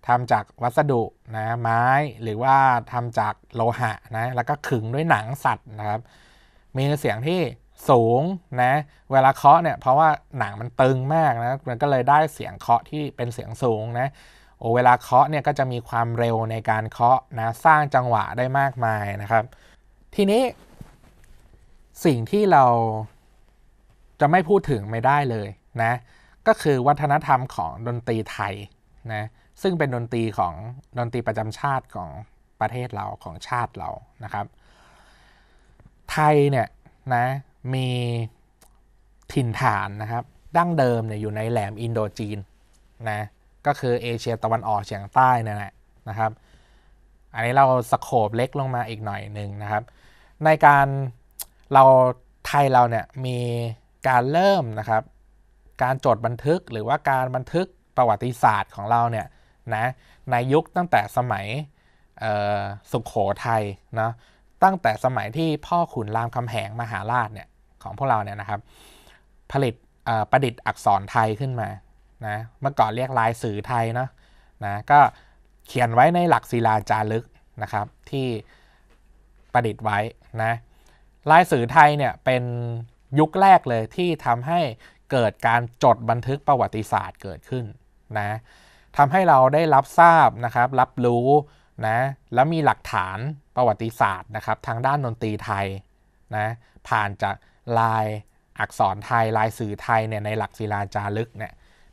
ทำจากวัสดุนะไม้หรือว่าทำจากโลหะนะ แล้วก็ขึงด้วยหนังสัตว์นะครับ มีเสียงที่สูงนะเวลาเคาะเนี่ยเพราะว่าหนังมันตึงมากนะมันก็เลยได้เสียงเคาะที่เป็นเสียงสูงนะโอเวลาเคาะเนี่ยก็จะมีความเร็วในการเคาะนะสร้างจังหวะได้มากมายนะครับ ทีนี้สิ่งที่เราจะไม่พูดถึงไม่ได้เลยนะก็คือวัฒนธรรมของดนตรีไทยนะซึ่งเป็นดนตรีของดนตรีประจำชาติของประเทศเราของชาติเรานะครับ ไทยเนี่ยนะมีถิ่นฐานนะครับ ดั้งเดิมเนี่ยอยู่ในแหลมอินโดจีนนะก็คือเอเชียตะวันออกเฉียงใต้นั่นแหละนะครับอันนี้เราสโคบเล็กลงมาอีกหน่อยหนึ่งนะครับ ในการเราไทยเราเนี่ยมีการเริ่มนะครับการจดบันทึกหรือว่าการบันทึกประวัติศาสตร์ของเราเนี่ยนะในยุคตั้งแต่สมัยสุขโขทัยนะตั้งแต่สมัยที่พ่อขุนรามคำแหงมหาราชเนี่ยของพวกเราเนี่ยนะครับผลิตประดิษฐ์อักษรไทยขึ้นมานะเมื่อก่อนเรียกลายสื่อไทยเนาะนะก็เขียนไว้ในหลักศิลาจารึกนะครับที่ประดิษฐ์ไว้นะลายสื่อไทยเนี่ยเป็นยุคแรกเลยที่ทำให้เกิดการจดบันทึกประวัติศาสตร์เกิดขึ้นนะทำให้เราได้รับทราบนะครับ รับรู้นะ แล้วมีหลักฐานประวัติศาสตร์นะครับ ทางด้านดนตรีไทยนะ ผ่านจากลายอักษรไทยลายสื่อไทยเนี่ยในหลักศิลาจารึกเนี่ย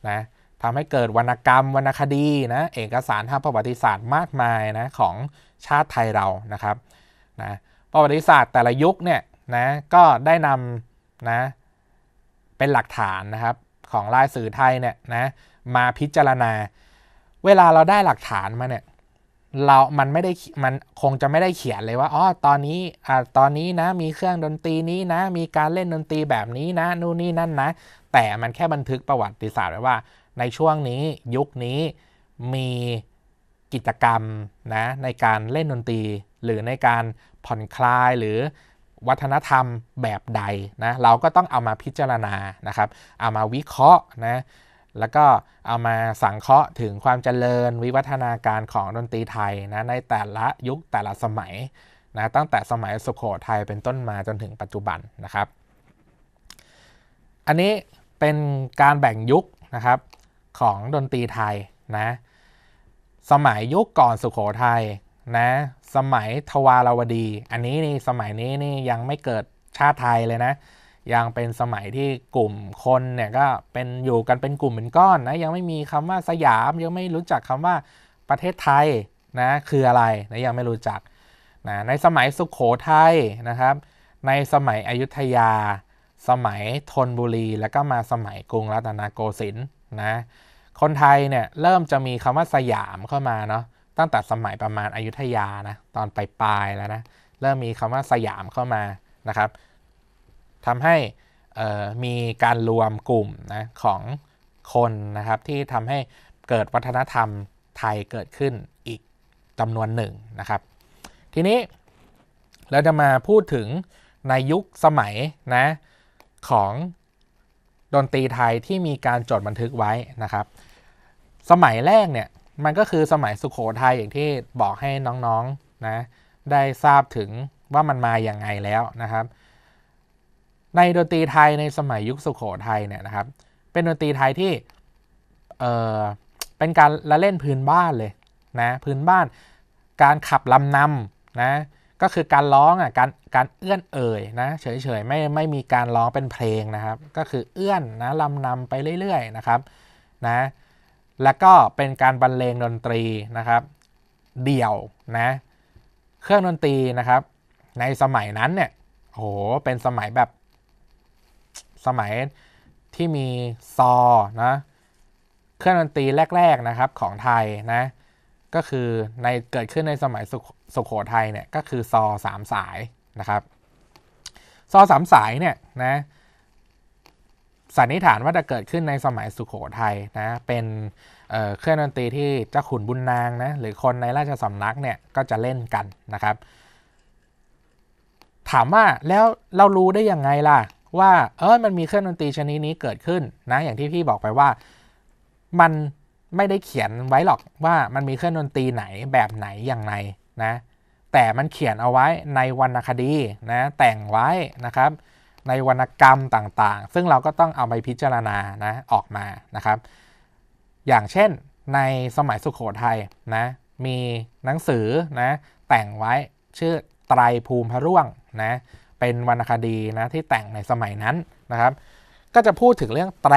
นะทำให้เกิดวรรณกรรมวรรณคดีนะ เอกสารทางประวัติศาสตร์มากมายนะของชาติไทยเรานะครับนะ ประวัติศาสตร์แต่ละยุคเนี่ยนะ ก็ได้นำนะเป็นหลักฐานนะครับของลายสื่อไทยเนี่ยนะ มาพิจารณา เวลาเราได้หลักฐานมาเนี่ยเรามันไม่ได้มันคงจะไม่ได้เขียนเลยว่าอ๋อตอนนี้อ่าตอนนี้นะมีเครื่องดนตรีนี้นะ มีการเล่นดนตรีแบบนี้นะ นู่นนี่นั่นนะ แต่มันแค่บันทึกประวัติศาสตร์ไว้ว่าในช่วงนี้ยุคนี้มีกิจกรรมนะ ในการเล่นดนตรีหรือในการผ่อนคลายหรือวัฒนธรรมแบบใดนะเราก็ต้องเอามาพิจารณานะครับเอามาวิเคราะห์นะแล้วก็เอามาสังเคราะห์ถึงความเจริญวิวัฒนาการของดนตรีไทยนะในแต่ละยุคแต่ละสมัยนะตั้งแต่สมัยสุโขทัยเป็นต้นมาจนถึงปัจจุบันนะครับ อันนี้เป็นการแบ่งยุคนะครับของดนตรีไทยนะสมัยยุคก่อนสุโขทัยนะสมัยทวารวดี อันนี้นี่สมัยนี้นี่ยังไม่เกิดชาติไทยเลยนะ ยังเป็นสมัยที่กลุ่มคนเนี่ยก็เป็นอยู่กันเป็นกลุ่มเป็นก้อนนะยังไม่มีคำว่าสยาม ยังไม่รู้จักคำว่าประเทศไทยนะคืออะไรนะยังไม่รู้จักนะในสมัยสุขโขทัยนะครับ ในสมัยอยุธยา สมัยธนบุรี แล้วก็มาสมัยกรุงรัตนโกสินทร์นะคนไทยเนี่ยเริ่มจะมีคำว่าสยามเข้ามาเนาะตั้งแต่สมัยประมาณอายุทยานะตอนปลาย ๆ แล้วนะเริ่มมีคำว่าสยามเข้ามานะครับทำให้มีการรวมกลุ่มนะของคนนะครับที่ทำให้เกิดวัฒนธรรมไทยเกิดขึ้นอีกจำนวนหนึ่งนะครับ ทีนี้เราจะมาพูดถึงในยุคสมัยนะของดนตรีไทยที่มีการจดบันทึกไว้นะครับ สมัยแรกเนี่ยมันก็คือสมัยสุขโขทัยอย่างที่บอกให้น้องๆนะ ได้ทราบถึงว่ามันมาอย่างไงแล้วนะครับ ในดนตรีไทยในสมัยยุคสุขโขทัยเนี่ยนะครับ เป็นดนตรีไทยที่เออเป็นการละเล่นพื้นบ้านเลยนะพื้นบ้าน การขับลำนำนะ ก็คือการร้องอ่ะการการเอื้อนเอ่ยนะเฉยๆไม่ไม่มีการร้องเป็นเพลงนะครับ ก็คือเอื้อนนะลำนำไปเรื่อยๆนะครับนะแล้วก็เป็นการบรรเลงดนตรีนะครับ เดี่ยวนะ เครื่องดนตรีนะครับ ในสมัยนั้นเนี่ยโหเป็นสมัยแบบ สมัยที่มีซอนะ เครื่องดนตรีแรก ๆนะครับ ของไทยนะ ก็คือในเกิดขึ้นในสมัยสสขโขทัยเนี่ยก็คือซอสามสายนะครับซอสามสายเนี่ยนะสันนิษฐานว่าจะเกิดขึ้นในสมัยสุขโขทัยนะเป็นเเครื่องดนตรีที่เจ้าขุนบุญนางนะหรือคนในราชสำนักเนี่ยก็จะเล่นกันนะครับ ถามว่าแล้วเรารู้ได้ยังไงล่ะว่าเออมันมีเครื่องดนตรีชนิดนี้เกิดขึ้นนะอย่างที่พี่บอกไปว่ามันไม่ได้เขียนไว้หรอกว่ามันมีเครื่องดนตรีไหนแบบไหนอย่างไรนะ แต่มันเขียนเอาไว้ในวรรณคดีนะแต่งไว้นะครับในวรรณกรรมต่างๆ ซึ่งเราก็ต้องเอาไปพิจารณานะออกมา นะครับ อย่างเช่นในสมัยสุขโขทัยนะ มีหนังสือนะ แต่งไว้ชื่อ ไตรภูมิพระร่วงนะ เป็นวรรณคดีนะที่แต่งในสมัยนั้นนะครับ ก็จะพูดถึงเรื่องแตร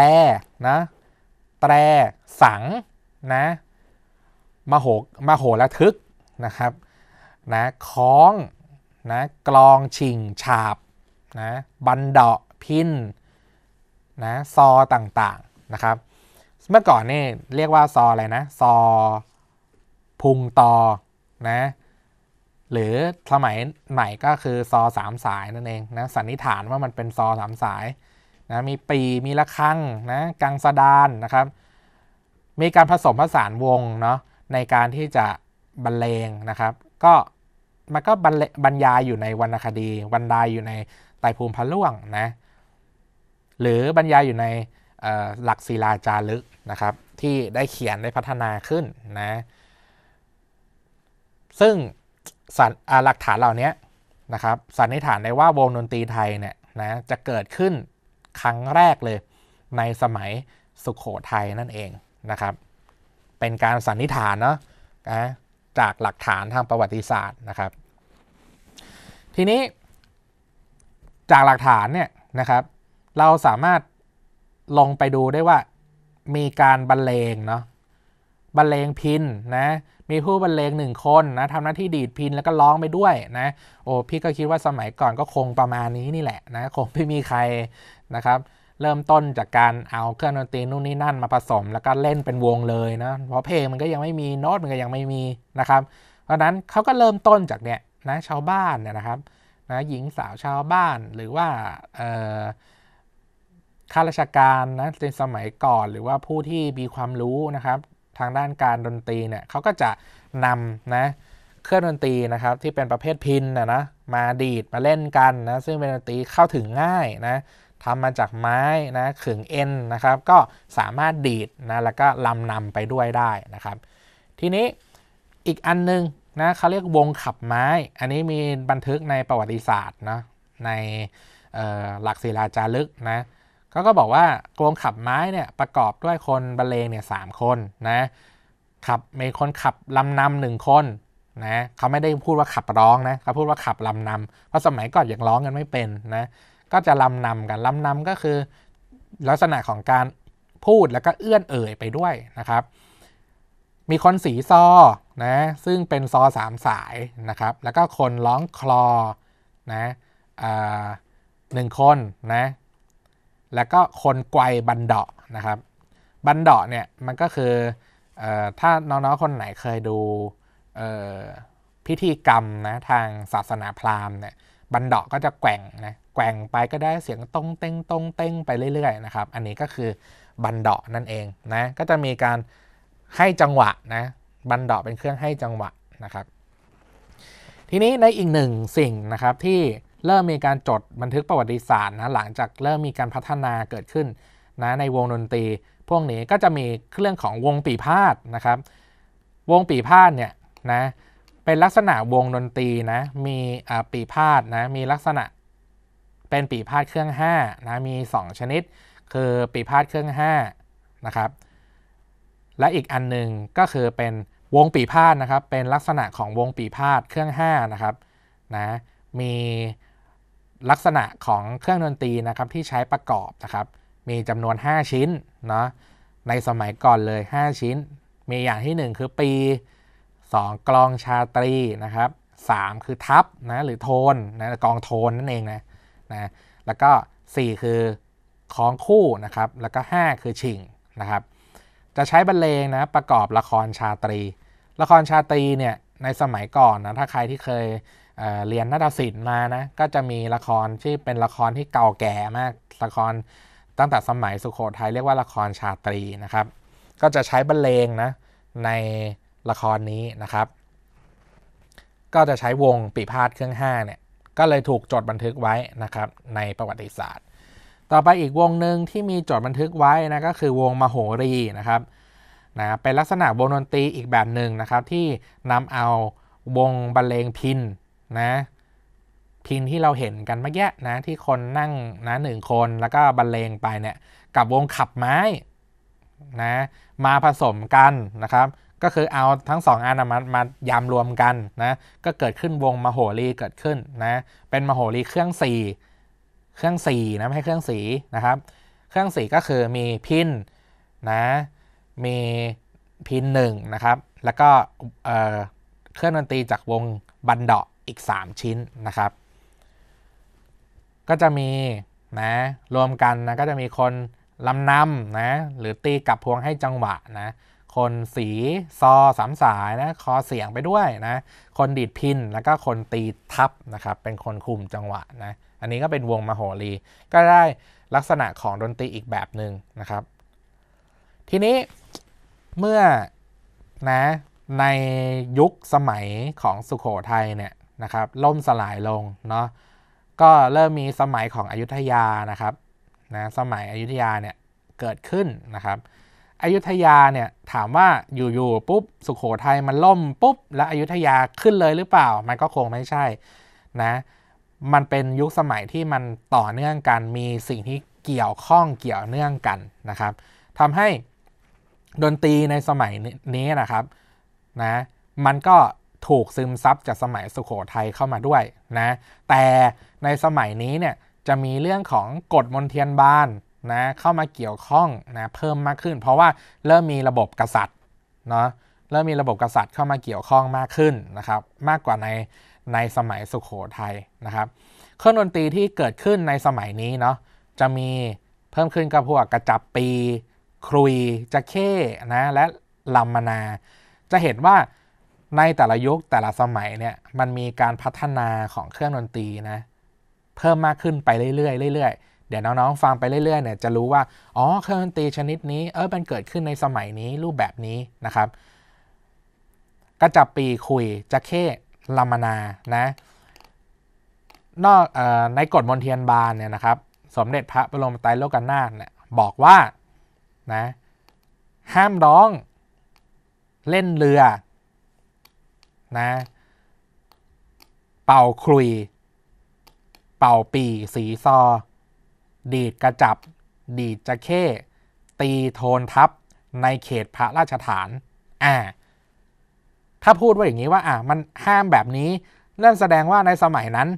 นะแตรสังนะมโหมโหระทึกนะครับนะ คล้องนะกลองชิงฉาบนะบันเดาะพินนะซอต่างๆนะครับเมื่อก่อนนี่เรียกว่า ซออะไรนะซอพุงตอนะหรือสมัยใหม่ก็คือ ซอสามสายนั่นเองนะสันนิษฐานว่ามันเป็นซอสามสายนะมีปีมีระฆังนะกังสดานนะครับมีการผสมผสานวงเนาะในการที่จะบรรเลงนะครับก็มันก็บรรยายอยู่ในวรรณคดีบรรยายอยู่ในไตภูมิพระล่วงนะหรือบรรยายอยู่ในหลักศิลาจารึกนะครับ ที่ได้เขียนได้พัฒนาขึ้นนะซึ่งสันหลักฐานเหล่านี้นะครับ สันนิษฐานได้ว่าวงดนตรีไทยเนี่ยนะจะเกิดขึ้นครั้งแรกเลยในสมัยสุขโขทัยนั่นเองนะครับ เป็นการสันนิษฐานเนาะนะจากหลักฐานทางประวัติศาสตร์นะครับ ทีนี้จากหลักฐานเนี่ยนะครับ เราสามารถลงไปดูได้ว่ามีการบรรเลงเนาะบรรเลงพินนะ มีผู้บรรเลงหนึ่งคนนะทำหน้าที่ดีดพินแล้วก็ร้องไปด้วยนะ โอ้พี่ก็คิดว่าสมัยก่อนก็คงประมาณนี้นี่แหละนะ คงไม่มีใครนะครับ เริ่มต้นจากการเอาเครื่องดนตรีนู่นนี่นั่นมาผสม แล้วก็เล่นเป็นวงเลยนะ เพราะเพลงมันก็ยังไม่มีโน้ตมันก็ยังไม่มีนะครับ เพราะนั้นเขาก็เริ่มต้นจากเนี่ยนะชาวบ้านเนี่ยนะครับนะหญิงสาวชาวบ้านหรือว่าข้าราชการนะในสมัยก่อนหรือว่าผู้ที่มีความรู้นะครับทางด้านการดนตรีเนี่ยเขาก็จะนำนะเครื่องดนตรีนะครับ ที่เป็นประเภทพินนะนะมาดีดมาเล่นกันนะซึ่งเป็นดนตรีเข้าถึงง่ายนะทำมาจากไม้นะขึงเอ็นนะครับก็สามารถดีดนะแล้วก็ลำนำไปด้วยได้นะครับทีนี้อีกอันนึงนะเขาเรียกวงขับไม้ อันนี้มีบันทึกในประวัติศาสตร์นะในหลักศิลาจารึกนะก็ก็บอกว่าวงขับไม้เนี่ยประกอบด้วยคนบรรเลงเนี่ยสามคนนะขับมีคนขับลำนำหนึ่งคนนะเขาไม่ได้พูดว่าขับร้องนะเขาพูดว่าขับลำนำเพราะสมัยก่อนยังร้องกันไม่เป็นนะก็จะลำนำกันลำนำก็คือ ลักษณะของการพูดแล้วก็เอื้อนเอ่ยไปด้วยนะครับมีคนสีซอ นะ ซึ่งเป็นซอสามสายนะครับ แล้วก็คนร้องคลอ นะหนึ่งคน นะ แล้วก็คนไกวบันเดาะนะครับ บันเดาะเนี่ย มันก็คืออถ้าน้อง ๆ คนไหนเคยดูพิธีกรรมนะ ทางศาสนาพราหมณ์เนี่ยบันเดาะก็จะแกว่ง นะ แกว่งไปก็ได้เสียงตงเต้งตงเต้งไปเรื่อยๆนะครับ อันนี้ก็คือบันเดาะนั่นเอง นะ ก็จะมีการให้จังหวะนะบันดอเป็นเครื่องให้จังหวะนะครับ ทีนี้ในอีกหนึ่งสิ่งนะครับ ที่เริ่มมีการจดบันทึกประวัติศาสตร์นะหลังจากเริ่มมีการพัฒนาเกิดขึ้นนะ ในวงดนตรี พวกนี้ก็จะมีเครื่องของวงปีพาดนะครับ วงปีพาดเนี่ยนะ เป็นลักษณะวงดนตรีนะ มีปีพาดนะ มีลักษณะ เป็นปีพาดเครื่อง5นะ มี 2 ชนิดคือปีพาดเครื่อง5นะครับและอีกอันหนึ่งก็คือเป็นวงปีพาดนะครับ เป็นลักษณะของวงปีพาดเครื่อง5นะครับนะมีลักษณะของเครื่องดนตรีนะครับที่ใช้ประกอบนะครับ มีจำนวน 5 ชิ้นเนาะในสมัยก่อนเลย 5 ชิ้น มีอย่างที่ 1 คือปี 2 กลองชาตรีนะครับ 3 คือทับนะหรือโทนนะกองโทนนั่นเองนะนะแล้วก็ 4 คือคล้องคู่นะครับ แล้วก็ 5 คือชิงนะครับจะใช้บรรเลงนะประกอบละครชาตรี ละครชาตรีเนี่ยในสมัยก่อนนะถ้าใครที่เคยเเรียนนาฏศิลป์มานะก็จะมีละครที่เป็นละครที่เก่าแก่มากละครตั้งแต่สมัยสุขโขทัยเรียกว่าละครชาตรีนะครับ ก็จะใช้บรรเลงนะในละครนี้นะครับ ก็จะใช้วงปีพาดเครื่องห้าเนี่ยก็เลยถูกจดบันทึกไว้นะครับ ในประวัติศาสตร์ต่อไปอีกวงหนึ่งที่มีจดบันทึกไว้นะก็คือวงมโหรีนะครับนะเป็นลักษณะวงดนตรีอีกแบบหนึ่งนะครับที่นำเอาวงบรรเลงพินนะพินที่เราเห็นกันเมื่อกี้นะที่คนนั่งนะหนึ่งคนแล้วก็บรรเลงไปเนี่ยกับวงขับไม้นะมาผสมกันนะครับก็คือเอาทั้งสองอันมามายำรวมกันนะก็เกิดขึ้นวงมโหรีเกิดขึ้นนะเป็นมโหรีเครื่องสี่เครื่องสีนะไม่ใช่เครื่องสีนะครับ เครื่องสีก็คือมีพินนะมีพินหนึ่งนะครับ แล้วก็เเครื่องดนตรีจากวงบันดาะอีก 3 ชิ้นนะครับ ก็จะมีนะรวมกันนะก็จะมีคนลำนำนะหรือตีกับพวงให้จังหวะนะคนสีซอสามสายนะคอเสียงไปด้วยนะคนดีดพินแล้วก็คนตีทับนะครับ เป็นคนคุมจังหวะนะอันนี้ก็เป็นวงมโหรีก็ได้ลักษณะของดนตรีอีกแบบหนึ่งนะครับ ทีนี้เมื่อนะในยุคสมัยของสุขโขทัยเนี่ยนะครับ ล่มสลายลงเนาะก็เริ่มมีสมัยของอยุธยานะครับนะสมัยอยุธยาเนี่ยเกิดขึ้นนะครับ อยุธยาเนี่ยถามว่าอยู่ๆปุ๊บสุขโขทัยมันล่มปุ๊บแล้วอยุธยาขึ้นเลยหรือเปล่ามันก็คงไม่ใช่นะมันเป็นยุคสมัยที่มันต่อเนื่องกันมีสิ่งที่เกี่ยวข้องเกี่ยวเนื่องกันนะครับทำให้ดนตรีในสมัยนี้นะครับนะมันก็ถูกซึมซับจากสมัยสุขโขทัย เข้ามาด้วยนะแต่ในสมัยนี้เนี่ยจะมีเรื่องของกฎมนเทียนบานนะเข้ามาเกี่ยวข้องนะเพิ่มมากขึ้น เพราะว่าเริ่มมีระบบกษัตริย์เนาะเริ่มมีระบบกษัตริย์เข้ามาเกี่ยวข้องมากขึ้นนะครับ มากกว่าในในสมัยสุขโขทัยนะครับ เครื่องดนตรีที่เกิดขึ้นในสมัยนี้เนาะจะมีเพิ่มขึ้นกบพวกกระจับปีครุย จะเข้นะและลัมมนา จะเห็นว่าในแต่ละยุค แต่ละสมัยเนี่ยมันมีการพัฒนาของเครื่องดนตรีนะเพิ่มมากขึ้นไปเรื่อยๆเรื่อยๆเดี๋ยวน้องๆฟังไปเรื่อยๆเนี่ยจะรู้ว่าอ๋อเครื่องดนตรีชนิดนี้ เออมันเกิดขึ้นในสมัยนี้รูปแบบนี้นะครับ กระจับปีคุยจะเข้ลามานา นะ นอกในกฎมนเทียนบาลเนี่ยนะครับ สมเด็จพระบรมไตรโลกนาถเนี่ยบอกว่า นะ ห้ามร้อง เล่นเรือ นะ เป่าคลุย เป่าปีสีซอ ดีดกระจับ ดีดจะเข้ ตีโทนทับ ในเขตพระราชฐานอ่าถ้าพูดว่าอย่างนี้ว่าอ่ะมันห้ามแบบนี้นั่นแสดงว่าในสมัยนั้น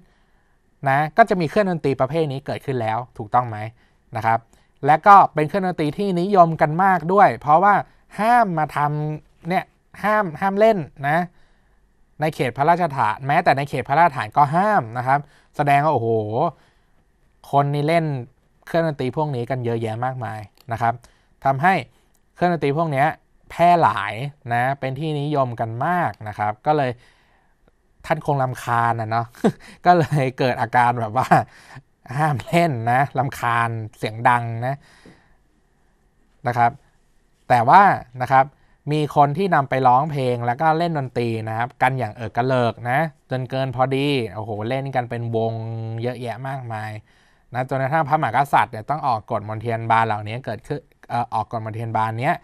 นะก็จะมีเครื่องดนตรีประเภทนี้เกิดขึ้นแล้วถูกต้องไหมนะครับ และก็เป็นเครื่องดนตรีที่นิยมกันมากด้วย เพราะว่าห้ามมาทำเนี่ยห้ามห้ามเล่นนะในเขตพระราชฐานแม้แต่ในเขตพระราชฐานก็ห้ามนะครับ แสดงว่าโอ้โห คนนี่เล่นเครื่องดนตรีพวกนี้กันเยอะแยะมากมายนะครับทำให้เครื่องดนตรีพวกนี้แพร่หลายนะ เป็นที่นิยมกันมากนะครับ ก็เลยท่านคงลำคาญนะเนาะก็เลยเกิดอาการแบบว่า ห้ามเล่นนะลำคาญเสียงดังนะนะครับ แต่ว่านะครับ มีคนที่นำไปร้องเพลงแล้วก็เล่นดนตรีนะครับ กันอย่างเอิกกระเลิกนะ จนเกินพอดีโอ้โหเล่นกันเป็นวงเยอะแยะมากมายนะจนกระทั่งพระมหากษัตริย์เนี่ยต้องออกกฎมนเทียนบาลเหล่านี้ เกิดขึ้นออกกฎมนเทียนบาลเนี้ย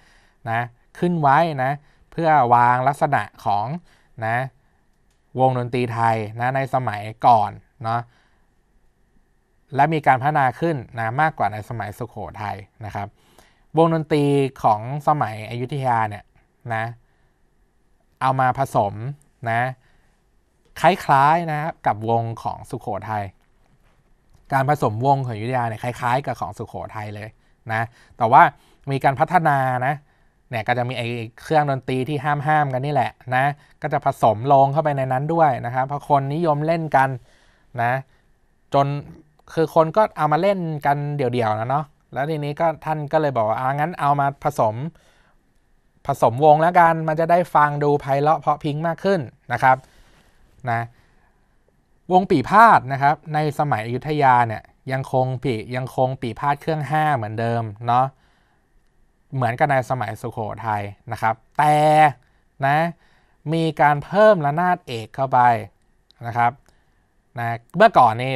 นะขึ้นไว้นะ เพื่อวางลักษณะของนะ วงดนตรีไทยนะในสมัยก่อนเนาะและมีการพัฒนาขึ้นนะมากกว่าในสมัยสุขโขทัยนะครับ วงดนตรีของสมัยอยุธยาเนี่ยนะ เอามาผสมนะ คล้ายๆนะ กับวงของสุขโขทยัยการผสมวงของอยุธยาเนี่ยคล้าย ๆ กับของสุขโขทัยเลยนะแต่ว่ามีการพัฒนานะเนี่ยก็จะมีไอ้เครื่องดนตรีที่ห้ามห้ามกันนี่แหละนะก็จะผสมลงเข้าไปในนั้นด้วยนะครับ เพราะคนนิยมเล่นกันนะ จนคือคนก็เอามาเล่นกันเดี่ยวๆนะเนาะแล้วทีนี้ก็ท่านก็เลยบอกว่าอางั้นเอามาผสม ผสมวงแล้วกันมันจะได้ฟังดูไพเราะเพาะพิงมากขึ้นนะครับนะวงปีพาดนะครับ ในสมัยอยุธยาเนี่ยยังคงปียังคงปีพาดเครื่องห้าเหมือนเดิมเนาะเหมือนกับในสมัยสุโขทัยนะครับ แต่นะมีการเพิ่มระนาดเอกเข้าไปนะครับนะเมื่อก่อนนี่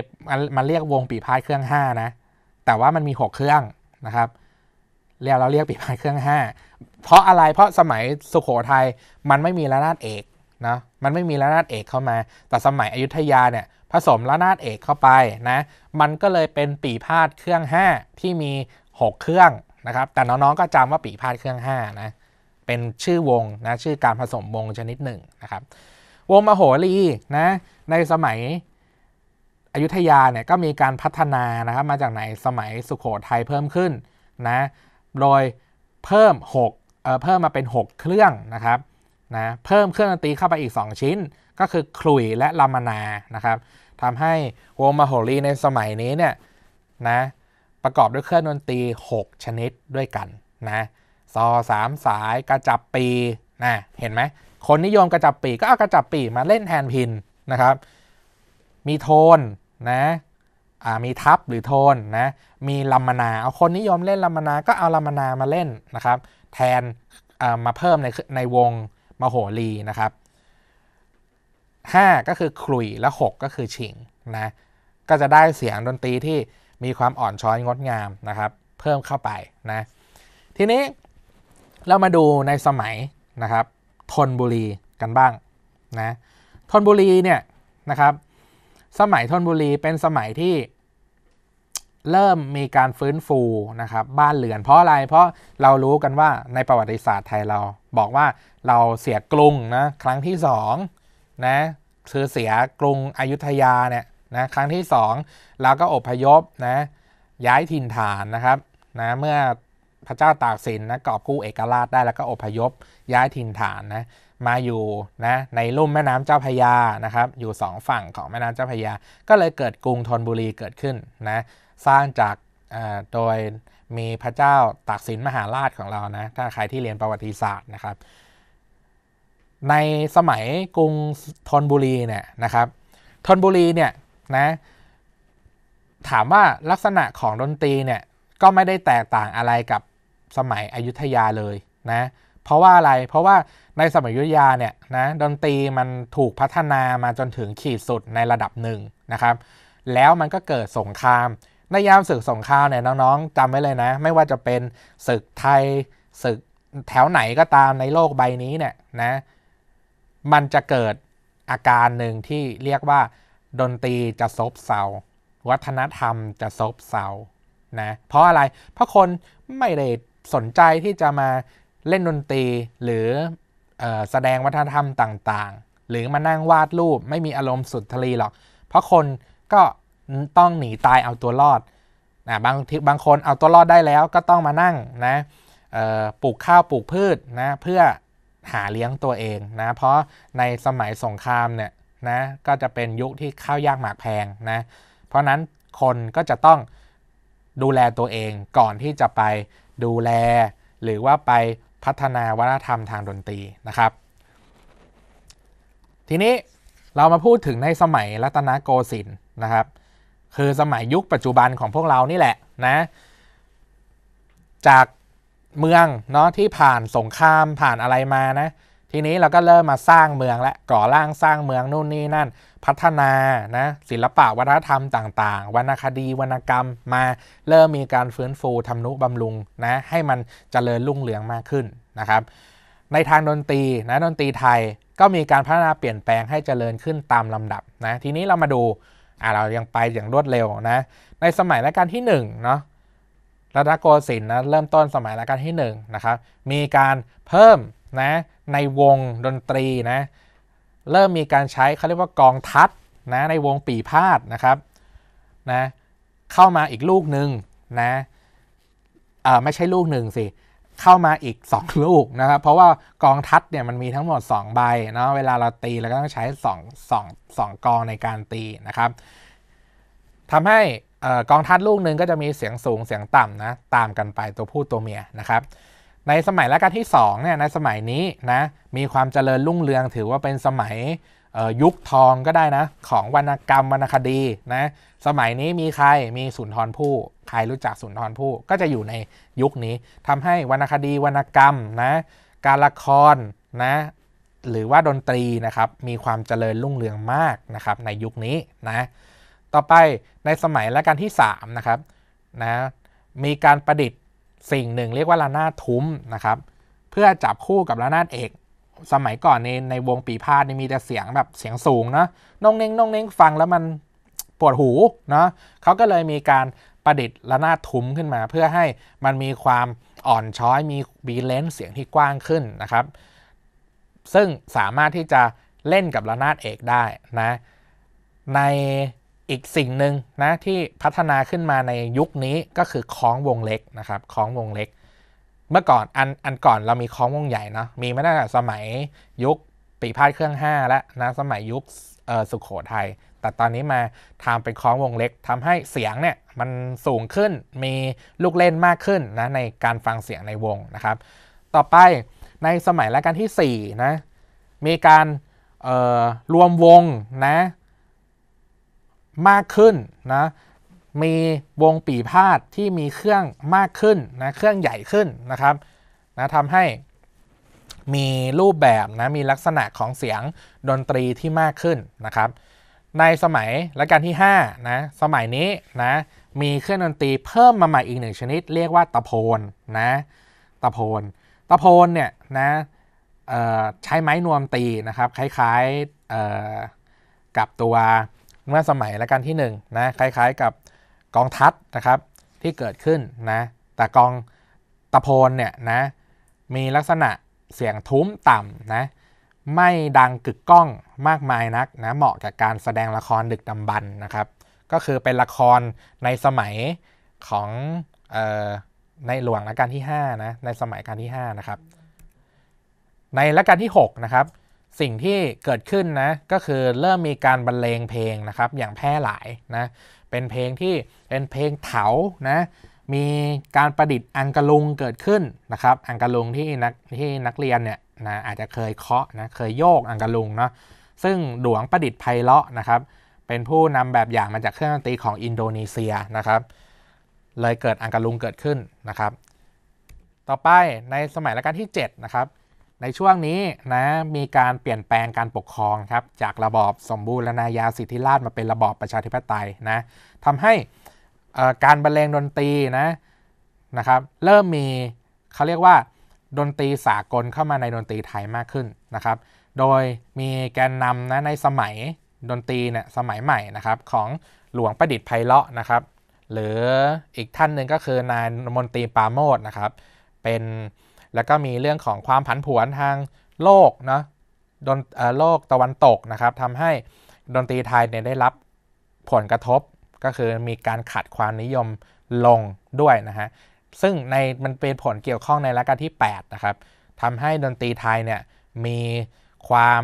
มันเรียกวงปีพาดเครื่อง5นะแต่ว่ามันมี 6 เครื่องนะครับเรียกเราเรียกปีพาดเครื่อง 5 เพราะอะไรเพราะสมัยสุโขทัยมันไม่มีระนาดเอกนะมันไม่มีระนาดเอกเข้ามา แต่สมัยอยุธยาเนี่ยผสมระนาดเอกเข้าไปนะมันก็เลยเป็นปีพาดเครื่อง 5 ที่มี 6 เครื่องนะครับแต่น้อง ๆ ก็จำว่าปีพาดเครื่อง5นะ เป็นชื่อวงนะชื่อการผสมวงชนิดหนึ่งนะครับ วงมโหรีนะ ในสมัยอยุธยาเนี่ยก็มีการพัฒนานะครับ มาจากไหนสมัยสุขโขทัยเพิ่มขึ้นนะโดยเพิ่ม6เอ่อเพิ่มมาเป็น 6 เครื่องนะครับนะเพิ่มเครื่องดนตรีเข้าไปอีก 2 ชิ้น ก็คือครุยและลามานานะครับทำให้วงมโหรีในสมัยนี้เนี่ยนะประกอบด้วยเครื่องดนตรี 6 ชนิดด้วยกันนะซอสามสายกระจับปีนะเห็นไหมคนนิยม กระจับปีก็เอากระจับปีมาเล่นแทนพินนะครับ มีโทนนะมีทับหรือโทนนะมีลัมมนาเอาคนนิยมเล่นลัมมนาก็เอาลัมมนามาเล่นนะครับ แทนมาเพิ่มในในวงมโหรีนะครับ5ก็คือคลุยและ6 ก็คือชิงนะก็จะได้เสียงดนตรีที่มีความอ่อนช้อยงดงามนะครับเพิ่มเข้าไปนะทีนี้เรามาดูในสมัยนะครับธนบุรีกันบ้างนะธนบุรีเนี่ยนะครับสมัยธนบุรีเป็นสมัยที่เริ่มมีการฟื้นฟูนะครับบ้านเรือนเพราะอะไรเพราะเรารู้กันว่าในประวัติศาสตร์ไทยเรา บอกว่าเราเสียกรุงนะครั้งที่2นะคือเสียกรุงอยุธยาเนี่ยนะครั้งที่2เราก็อพยพนะย้ายถิ่นฐานนะครับนะเมื่อพระเจ้าตากสินนะกอบกู้ เอกราชได้ แล้วก็อพยพย้ายถิ่นฐานนะมาอยู่นะในลุ่มแม่น้ำเจ้าพยานะครับ อยู่2ฝั่งของแม่น้ำเจ้าพยา ก็เลยเกิดกรุงธนบุรีเกิดขึ้นนะสร้างจากโดยมีพระเจ้าตากสินมหาราชของเรานะถ้าใครที่เรียนประวัติศาสตร์นะครับ ในสมัยกรุงธนบุรีเนี่ยนะครับธนบุรีเนี่ยนะถามว่าลักษณะของดนตรีเนี่ยก็ไม่ได้แตกต่างอะไรกับสมัย อยุธยาเลยนะเพราะว่าอะไรเพราะว่าในสมัยอยุธยาเนี่ยนะดนตรีมันถูกพัฒนามาจนถึงขีดสุดในระดับหนึ่งนะครับแล้วมันก็เกิดสงครามในยามศึกสงครามเนี่ยน้องๆจำไว้เลยนะไม่ว่าจะเป็น ศึกไทยศึกแถวไหนก็ตามในโลกใบนี้เนี่ยนะมันจะเกิดอาการหนึ่งที่เรียกว่าดนตรีจะซบเซาวัฒนธรรมจะซบเซานะ เพราะอะไร เพราะคนไม่ได้สนใจที่จะมาเล่นดนตรีหรืออแสดงวัฒนธรรมต่าง ๆ หรือมานั่งวาดรูปไม่มีอารมณ์สุดทลีหรอก เพราะคนก็ต้องหนีตายเอาตัวรอดนะบางทีบางคนเอาตัวรอดได้แล้วก็ต้องมานั่งนะปลูกข้าวปลูกพืชนะเพื่อหาเลี้ยงตัวเองนะเพราะในสมัยสงครามเนี่ยนะก็จะเป็นยุคที่ข้าวยากหมากแพงนะเพราะนั้นคนก็จะต้องดูแลตัวเองก่อนที่จะไปดูแลหรือว่าไปพัฒนาวัฒนธรรมทางดนตรีนะครับ ทีนี้เรามาพูดถึงในสมัยรัตนโกสินทร์นะครับ คือสมัยยุคปัจจุบันของพวกเรานี่แหละนะ จากเมืองเนาะที่ผ่านสงครามผ่านอะไรมานะทีนี้เราก็เริ่มมาสร้างเมืองและก่อร่างสร้างเมืองนู่นนี่นั่น พัฒนานะศิลปะวัฒนธรรมต่างๆวรรณคดีวรรณกรรมมาเริ่มมีการฟื้นฟูทำนุบำรุงนะให้มันจเจริญรุ่งเรืองมากขึ้นนะครับ ในทางดนตรีนะดนตรีไทยก็มีการพัฒนาเปลี่ยนแปลงให้เจริญขึ้นตามลำดับนะทีนี้เรามาดูอ่าเรายังไปอย่างรวดเร็วนะในสมัยรัชกาลที่1เนาะรัตนโกสินทร์นะเริ่มต้นสมัยรัชกาลที่1นะครับมีการเพิ่มนะในวงดนตรีนะ เริ่มมีการใช้เขาเรียกว่ากองทัดนะในวงปีพาดนะครับนะเข้ามาอีกลูกหนึ่งนะเออไม่ใช่ลูกหนึ่งสิเข้ามาอีก2ลูกนะครับ เพราะว่ากองทัดเนี่ยมันมีทั้งหมด2ใบเนาะเวลาเราตีเราก็ต้องใช้2 2 2กองในการตีนะครับทำให้กองทัดลูกหนึ่งก็จะมีเสียงสูงเสียงต่ำนะ ตามกันไปตัวผู้ตัวเมียนะครับในสมัยรัชกาลที่2เนี่ยในสมัยนี้นะมีความเจริญรุ่งเรือง ถือว่าเป็นสมัยยุคทองก็ได้นะของวรรณกรรมวรรณคดีนะสมัยนี้มีใครมีสุนทรภู่ใครรู้จักสุนทรภู่ก็จะอยู่ในยุคนี้ ทำให้วรรณคดีวรรณกรรมนะการละครนะหรือว่าดนตรีนะครับมีความเจริญรุ่งเรืองมากนะครับในยุคนี้นะต่อไปในสมัยรัชกาลที่3นะครับนะมีการประดิษฐ์สิ่งหนึ่งเรียกว่าระนาดทุ้มนะครับ เพื่อจับคู่กับระนาดเอก สมัยก่อนในในวงปีพาดมีแต่เสียงแบบเสียงสูงเนาะนงเน้งนงเน้งฟังแล้วมันปวดหูเนาะเขาก็เลยมีการประดิษฐ์ระนาดทุ้มขึ้นมา เพื่อให้มันมีความอ่อนช้อยมีบีเลนเสียงที่กว้างขึ้นนะครับ ซึ่งสามารถที่จะเล่นกับระนาดเอกได้นะในอีกสิ่งหนึ่งนะที่พัฒนาขึ้นมาในยุคนี้ก็คือคล้องวงเล็กนะครับคล้องวงเล็ก เมื่อก่อนอันอันก่อนเรามีคล้องวงใหญ่เนาะมีมาตั้งแต่สมัยยุคปีพาดเครื่อง5แล้วนะสมัยยุคสุขโขทยัย แต่ตอนนี้มาทำเป็นคล้องวงเล็กทำให้เสียงเนี่ยมันสูงขึ้นมีลูกเล่นมากขึ้นนะในการฟังเสียงในวงนะครับ ต่อไปในสมัยรัชกาลที่4นะมีการรวมวงนะมากขึ้นนะ มีวงปีพาดที่มีเครื่องมากขึ้นนะ เครื่องใหญ่ขึ้นนะครับนะทำให้มีรูปแบบนะมีลักษณะของเสียงดนตรีที่มากขึ้นนะครับ ในสมัยรัชกาลที่5นะสมัยนี้นะมีเครื่องดนตรีเพิ่มมาใหม่อีกหนึ่งชนิด เรียกว่าตะโพนนะตะโพนตะโพนเนี่ยนะใช้ไม้นวมตีนะครับคล้ายๆกับตัวเมื่อสมัยรัชกาลที่1นะคล้ายๆ กับกองทัพนะครับ ที่เกิดขึ้นนะแต่กองตะโพนเนี่ยนะ มีลักษณะเสียงทุ้มต่ำนะไม่ดังกึกก้องมากมายนักนะเหมาะกับการแสดงละครดึกดำบรรนะครับ ก็คือเป็นละครในสมัยของออในหลวงรัชกาลที่5นะในสมัยรัชกาลที่5นะครับในรัชกาลที่ 6 นะครับสิ่งที่เกิดขึ้นนะก็คือเริ่มมีการบรรเลงเพลงนะครับอย่างแพร่หลายนะเป็นเพลงที่เป็นเพลงเถานะมีการประดิษฐ์อังกะลุงเกิดขึ้นนะครับ อังกะลุงที่นักที่นักเรียนเนี่ยนะอาจจะเคยเคาะนะเคยโยกอังกะลุงเนาะซึ่งหลวงประดิษฐ์ไพเราะนะครับ เป็นผู้นำแบบอย่างมาจากเครื่องดนตรีของอินโดนีเซียนะครับ เลยเกิดอังกะลุงเกิดขึ้นนะครับ ต่อไปในสมัยรัชกาลที่ 7 นะครับในช่วงนี้นะมีการเปลี่ยนแปลงการปกครองครับจากระบอบสมบูรณาญาสิทธิราชมาเป็นระบอบประชาธิปไตยนะทำให้การบรรเลงดนตรีนะนะครับ เริ่มมีเขาเรียกว่า ดนตรีสากลเข้ามาในดนตรีไทยมากขึ้นนะครับ โดยมีแกนนำนะในสมัยดนตรีเนี่ยสมัยใหม่นะครับของหลวงประดิษฐ์ไพเราะนะครับ หรืออีกท่านหนึ่งก็คือนายมนตรีปาโมดนะครับ เป็นแล้วก็มีเรื่องของความผันผวนทางโลกเนาะดนโลกตะวันตกนะครับทำให้ดนตรีไทยเนี่ยได้รับผลกระทบ ก็คือมีการขัดความนิยมลงด้วยนะฮะ ซึ่งในมันเป็นผลเกี่ยวข้องในรัชกาลที่8นะครับทำให้ดนตรีไทยเนี่ยมีความ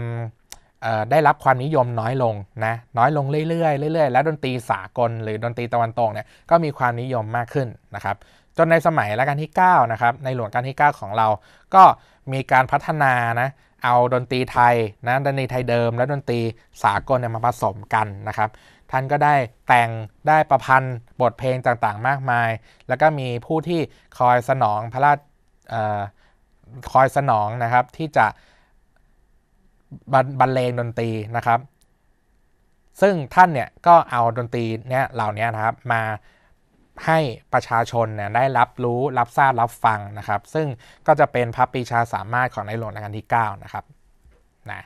ได้รับความนิยมน้อยลงนะ น้อยลงเรื่อยๆ เรื่อยๆ และดนตรีสากลหรือดนตรีตะวันตกเนี่ย ก็มีความนิยมมากขึ้นนะครับจนในสมัยรัชกาลที่9นะครับในหลวงรัชกาลที่ 9 ของเรา ก็มีการพัฒนานะเอาดนตรีไทยนะดนตรีไทยเดิมและดนตรีสากลมาผสมกันนะครับ ท่านก็ได้แต่งได้ประพันธ์บทเพลงต่างๆ มากมาย แล้วก็มีผู้ที่คอยสนองพระราชคอยสนองนะครับที่จะบรรเลงดนตรีนะครับ ซึ่งท่านเนี่ยก็เอาดนตรีเนี่ยเหล่านี้นะครับมาให้ประชาชนเนี่ยได้รับรู้รับทราบรับฟังนะครับ ซึ่งก็จะเป็นพระปีชาสามารถของในหลวงรัชกาลที่9นะครับนะ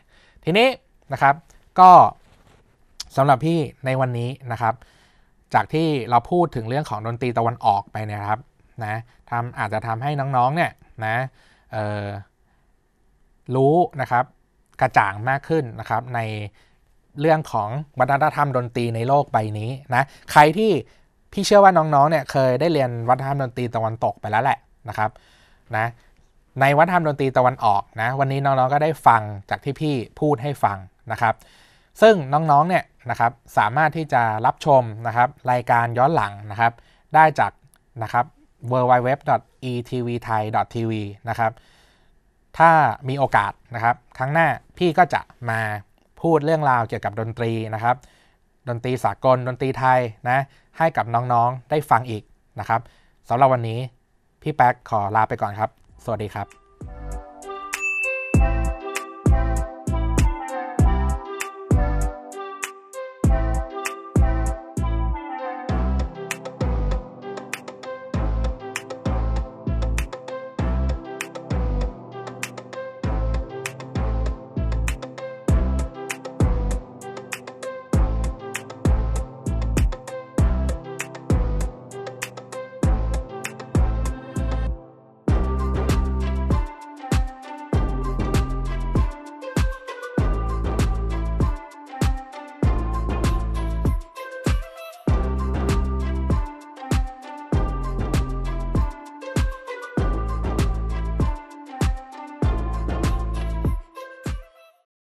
ทีนี้นะครับก็สำหรับพี่ในวันนี้นะครับ จากที่เราพูดถึงเรื่องของดนตรีตะวันออกไปนะครับนะทำอาจจะทำให้น้องๆเนี่ยนะรู้นะครับกระจ่างมากขึ้นนะครับ ในเรื่องของวัฒนธรรมดนตรีในโลกใบนี้นะใครที่พี่เชื่อว่าน้องๆ เนี่ยเคยได้เรียนวัฒนธรรมดนตรีตะวันตกไปแล้วแหละนะครับนะในวัฒนธรรมดนตรีตะวันออกนะวันนี้น้อง ๆ ก็ได้ฟังจากที่พี่พูดให้ฟังนะครับ ซึ่งน้องๆ เนี่ยนะครับสามารถที่จะรับชมนะครับรายการย้อนหลังนะครับ ได้จากนะครับ www.etvthai.tv นะครับถ้ามีโอกาสนะครับครั้งหน้าพี่ก็จะมาพูดเรื่องราวเกี่ยวกับดนตรีนะครับดนตรีสากลดนตรีไทยนะให้กับน้อง ๆ ได้ฟังอีกนะครับสำหรับวันนี้พี่แป๊กขอลาไปก่อนครับ สวัสดีครับ